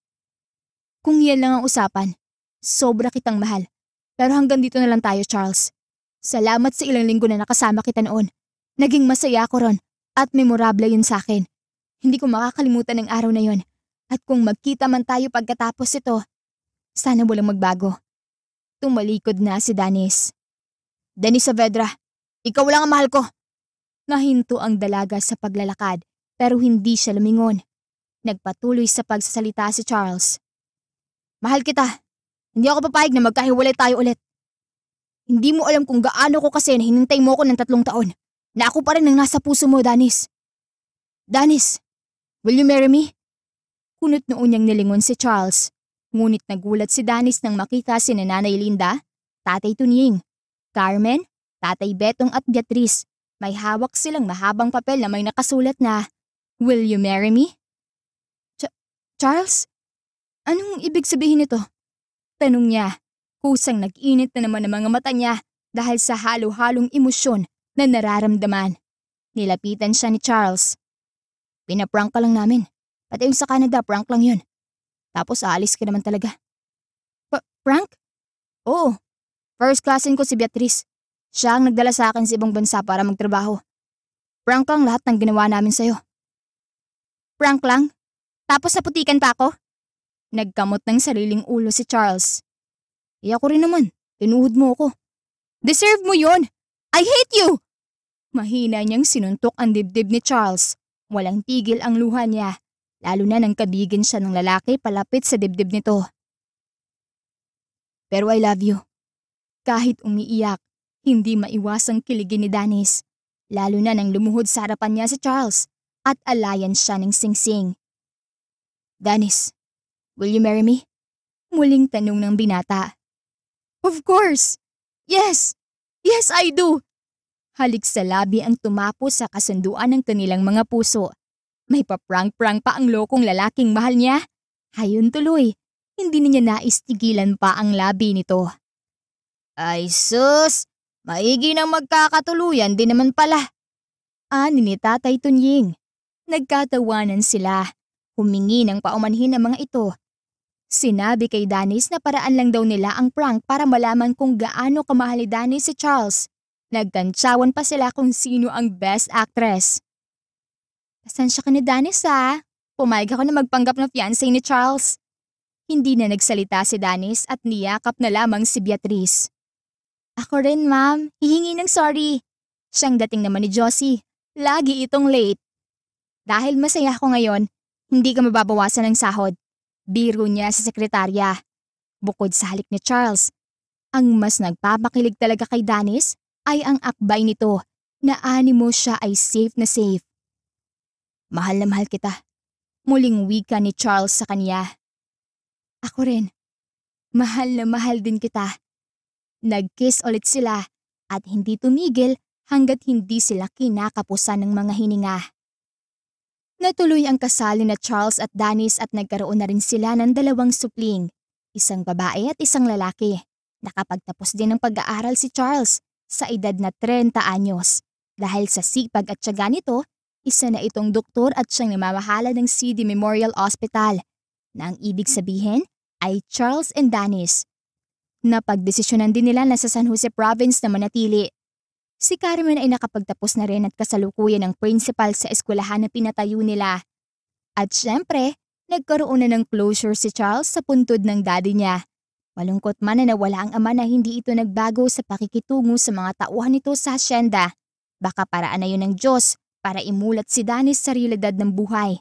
Kung yan lang ang usapan, sobra kitang mahal. Pero hanggang dito na lang tayo, Charles. Salamat sa ilang linggo na nakasama kita noon. Naging masaya ako ron at memorable yun sa akin. Hindi ko makakalimutan ang araw na yon at kung magkita man tayo pagkatapos ito, sana walang magbago. Tumalikod na si Danis. Danis Saavedra, ikaw lang ang mahal ko. Nahinto ang dalaga sa paglalakad pero hindi siya lumingon. Nagpatuloy sa pagsasalita si Charles. Mahal kita. Hindi ako papayag na magkahiwalay tayo ulit. Hindi mo alam kung gaano ko kasi na mo ko ng tatlong taon. Na ako pa rin ang nasa puso mo, Danis. Danis, will you marry me? kunot noon niyang nilingon si Charles. Ngunit nagulat si Danis nang makita si Nanay Linda, Tatay Tunying, Carmen, Tatay Betong at Beatriz. May hawak silang mahabang papel na may nakasulat na, Will you marry me? Ch- Charles? Anong ibig sabihin nito? Tanong niya. Kusang nag-init na naman ang mga mata niya dahil sa halo-halong emosyon na nararamdaman. Nilapitan siya ni Charles. Pinaprank ka lang namin. Pati yung sa Canada, prank lang yun. Tapos aalis ka naman talaga. Pa prank? Oo. First cousin ko si Beatrice. Siya ang nagdala sa akin sa ibang bansa para magtrabaho. Prank lang lahat ng ginawa namin sa'yo. Prank lang? Tapos naputikan pa ako? Nagkamot ng sariling ulo si Charles. Iya eh, ko rin naman. Tinuhod mo ako. Deserve mo yon. I hate you! Mahina niyang sinuntok ang dibdib ni Charles. Walang tigil ang luha niya lalo na nang kabigin siya ng lalaki palapit sa dibdib nito. Pero I love you. Kahit umiiyak, hindi maiwasang kiligin ni Danis, lalo na nang lumuhod sa harapan niya si Charles at alayan siya ng singsing. Danis, will you marry me? Muling tanong ng binata. Of course! Yes! Yes, I do! Halik sa labi ang tumapo sa kasunduan ng kanilang mga puso. May paprang-prang pa ang lokong lalaking mahal niya. Hayun tuloy, hindi niya naistigilan pa ang labi nito. Ay sus, maigi nang magkakatuluyan din naman pala. Ani ni Tatay Tunying. Nagkatawanan sila. Humingi ng paumanhin ang mga ito. Sinabi kay Danis na paraan lang daw nila ang prank para malaman kung gaano kamahal ni Danis si Charles. Nagtansyawan pa sila kung sino ang best actress. Pasensya ka na Danis ha. Pumayag ako na magpanggap ng fiancé ni Charles. Hindi na nagsalita si Danis at niyakap na lamang si Beatrice. Ako rin ma'am, hihingi ng sorry. Siyang dating naman ni Josie. Lagi itong late. Dahil masaya ako ngayon, hindi ka mababawasan ng sahod. Biro niya sa sekretarya. Bukod sa halik ni Charles, ang mas nagpapakilig talaga kay Danis ay ang akbay nito na animo siya ay safe na safe Mahal na mahal kita. Muling wika ni Charles sa kanya. Ako rin. Mahal na mahal din kita. Nagkiss ulit sila at hindi tumigil hanggat hindi sila kinakapusan ng mga hininga. Natuloy ang kasali na Charles at Danis at nagkaroon na rin sila ng dalawang supling, isang babae at isang lalaki. Nakapagtapos din ng pag-aaral si Charles sa edad na 30 anyos. Dahil sa sipag at tiyaga nito, isa na itong doktor at siyang namamahala ng CD Memorial Hospital na ang ibig sabihin ay Charles and Danis. Napagdesisyonan din nila na sa San Jose Province na manatili. Si Carmen ay nakapagtapos na rin at kasalukuyan ng principal sa eskwelahan na pinatayo nila. At syempre, nagkaroon na ng closure si Charles sa puntod ng daddy niya. Malungkot man na nawala ang ama na hindi ito nagbago sa pakikitungo sa mga tauhan nito sa asyenda. Baka paraan na yun ng Diyos para imulat si Danis sa realidad ng buhay.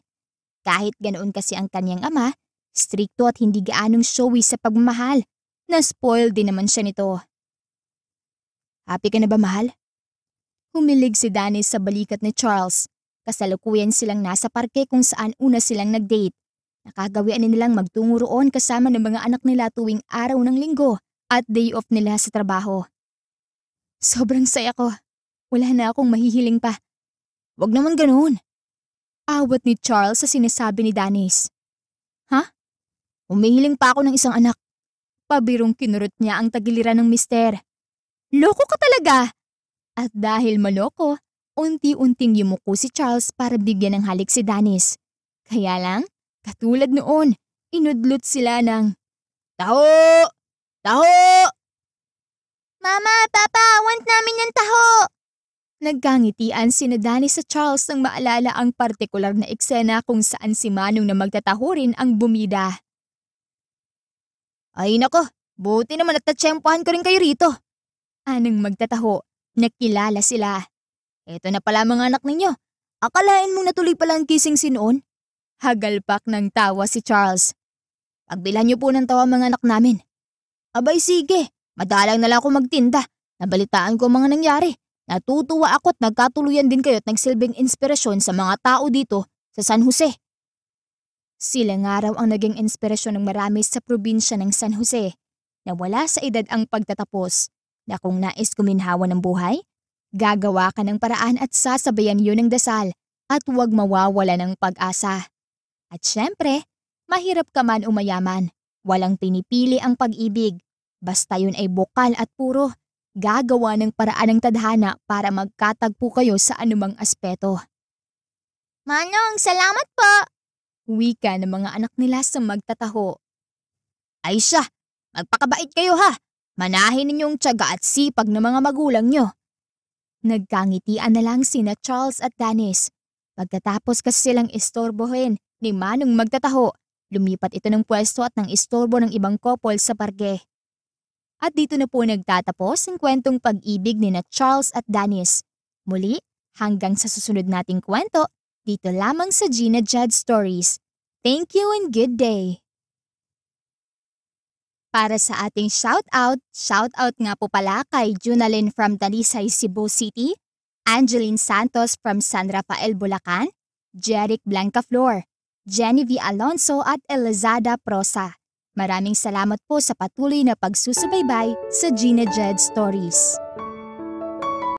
Kahit ganoon kasi ang kanyang ama, strikto at hindi gaanong showy sa pagmamahal. Na-spoil din naman siya nito. Happy ka na ba mahal? Humilig si Danis sa balikat ni Charles. Kasalukuyan silang nasa parke kung saan una silang nag-date. Nakagawian nilang magtungo roon kasama ng mga anak nila tuwing araw ng linggo at day off nila sa trabaho. Sobrang saya ko. Wala na akong mahihiling pa Wag naman ganoon. Awat ni Charles sa sinasabi ni Danis. Ha? Umihiling pa ako ng isang anak. Pabirong kinurot niya ang tagiliran ng mister. Loko ka talaga! At dahil maloko, unti-unting yumuko si Charles para bigyan ng halik si Danis. Kaya lang, katulad noon, inudlot sila ng Taho! Taho! Mama, Papa, want namin ng taho! Nagkangitian sina Danny sa Charles nang maalala ang partikular na eksena kung saan si Manong na magtatahurin ang bumida. Ay nako, buti naman at natsyempohan ko rin kayo rito. Anong magtataho, nakilala sila. Eto na pala mga anak ninyo, akalain mong natuloy pala ang kising si noon. Hagalpak ng tawa si Charles. Pagbilan niyo po ng tawa mga anak namin. Abay sige, madalang na lang ako magtinda. Nabalitaan ko mga nangyari. Natutuwa ako at nagkatuluyan din kayo at nagsilbing inspirasyon sa mga tao dito sa San Jose. Sila nga raw ang naging inspirasyon ng marami sa probinsya ng San Jose na wala sa edad ang pagtatapos na kung nais kuminhawa ng buhay, gagawa ka ng paraan at sasabayan yun ng dasal at huwag mawawala ng pag-asa. At syempre, mahirap ka man umayaman, walang pinipili ang pag-ibig, basta yun ay bukal at puro gagawa ng paraan ng tadhana para magkatagpo kayo sa anumang aspeto. Manong, salamat po! Wika ng mga anak nila sa magtataho. Aisha, magpakabait kayo ha! Manahin ninyong tiyaga at sipag ng mga magulang nyo. Nagkangitian na lang sina Charles at Dennis. Pagkatapos kasi silang istorbohin ni Manong magtataho, lumipat ito ng pwesto at ng istorbo ng ibang couple sa parke. At dito na po nagtatapos ang kwentong pag-ibig ni na Charles at Danis. Muli, hanggang sa susunod nating kwento, dito lamang sa Gina Judd Stories. Thank you and good day! Para sa ating shoutout, shoutout nga po pala kay Junalyn from Dalisay, Cebu City, Angeline Santos from San Rafael, Bulacan, Jeric Blancaflor, Genevieve Alonso at Elizada Prosa. Maraming salamat po sa patuloy na pagsusubaybay sa Gina Jed Stories.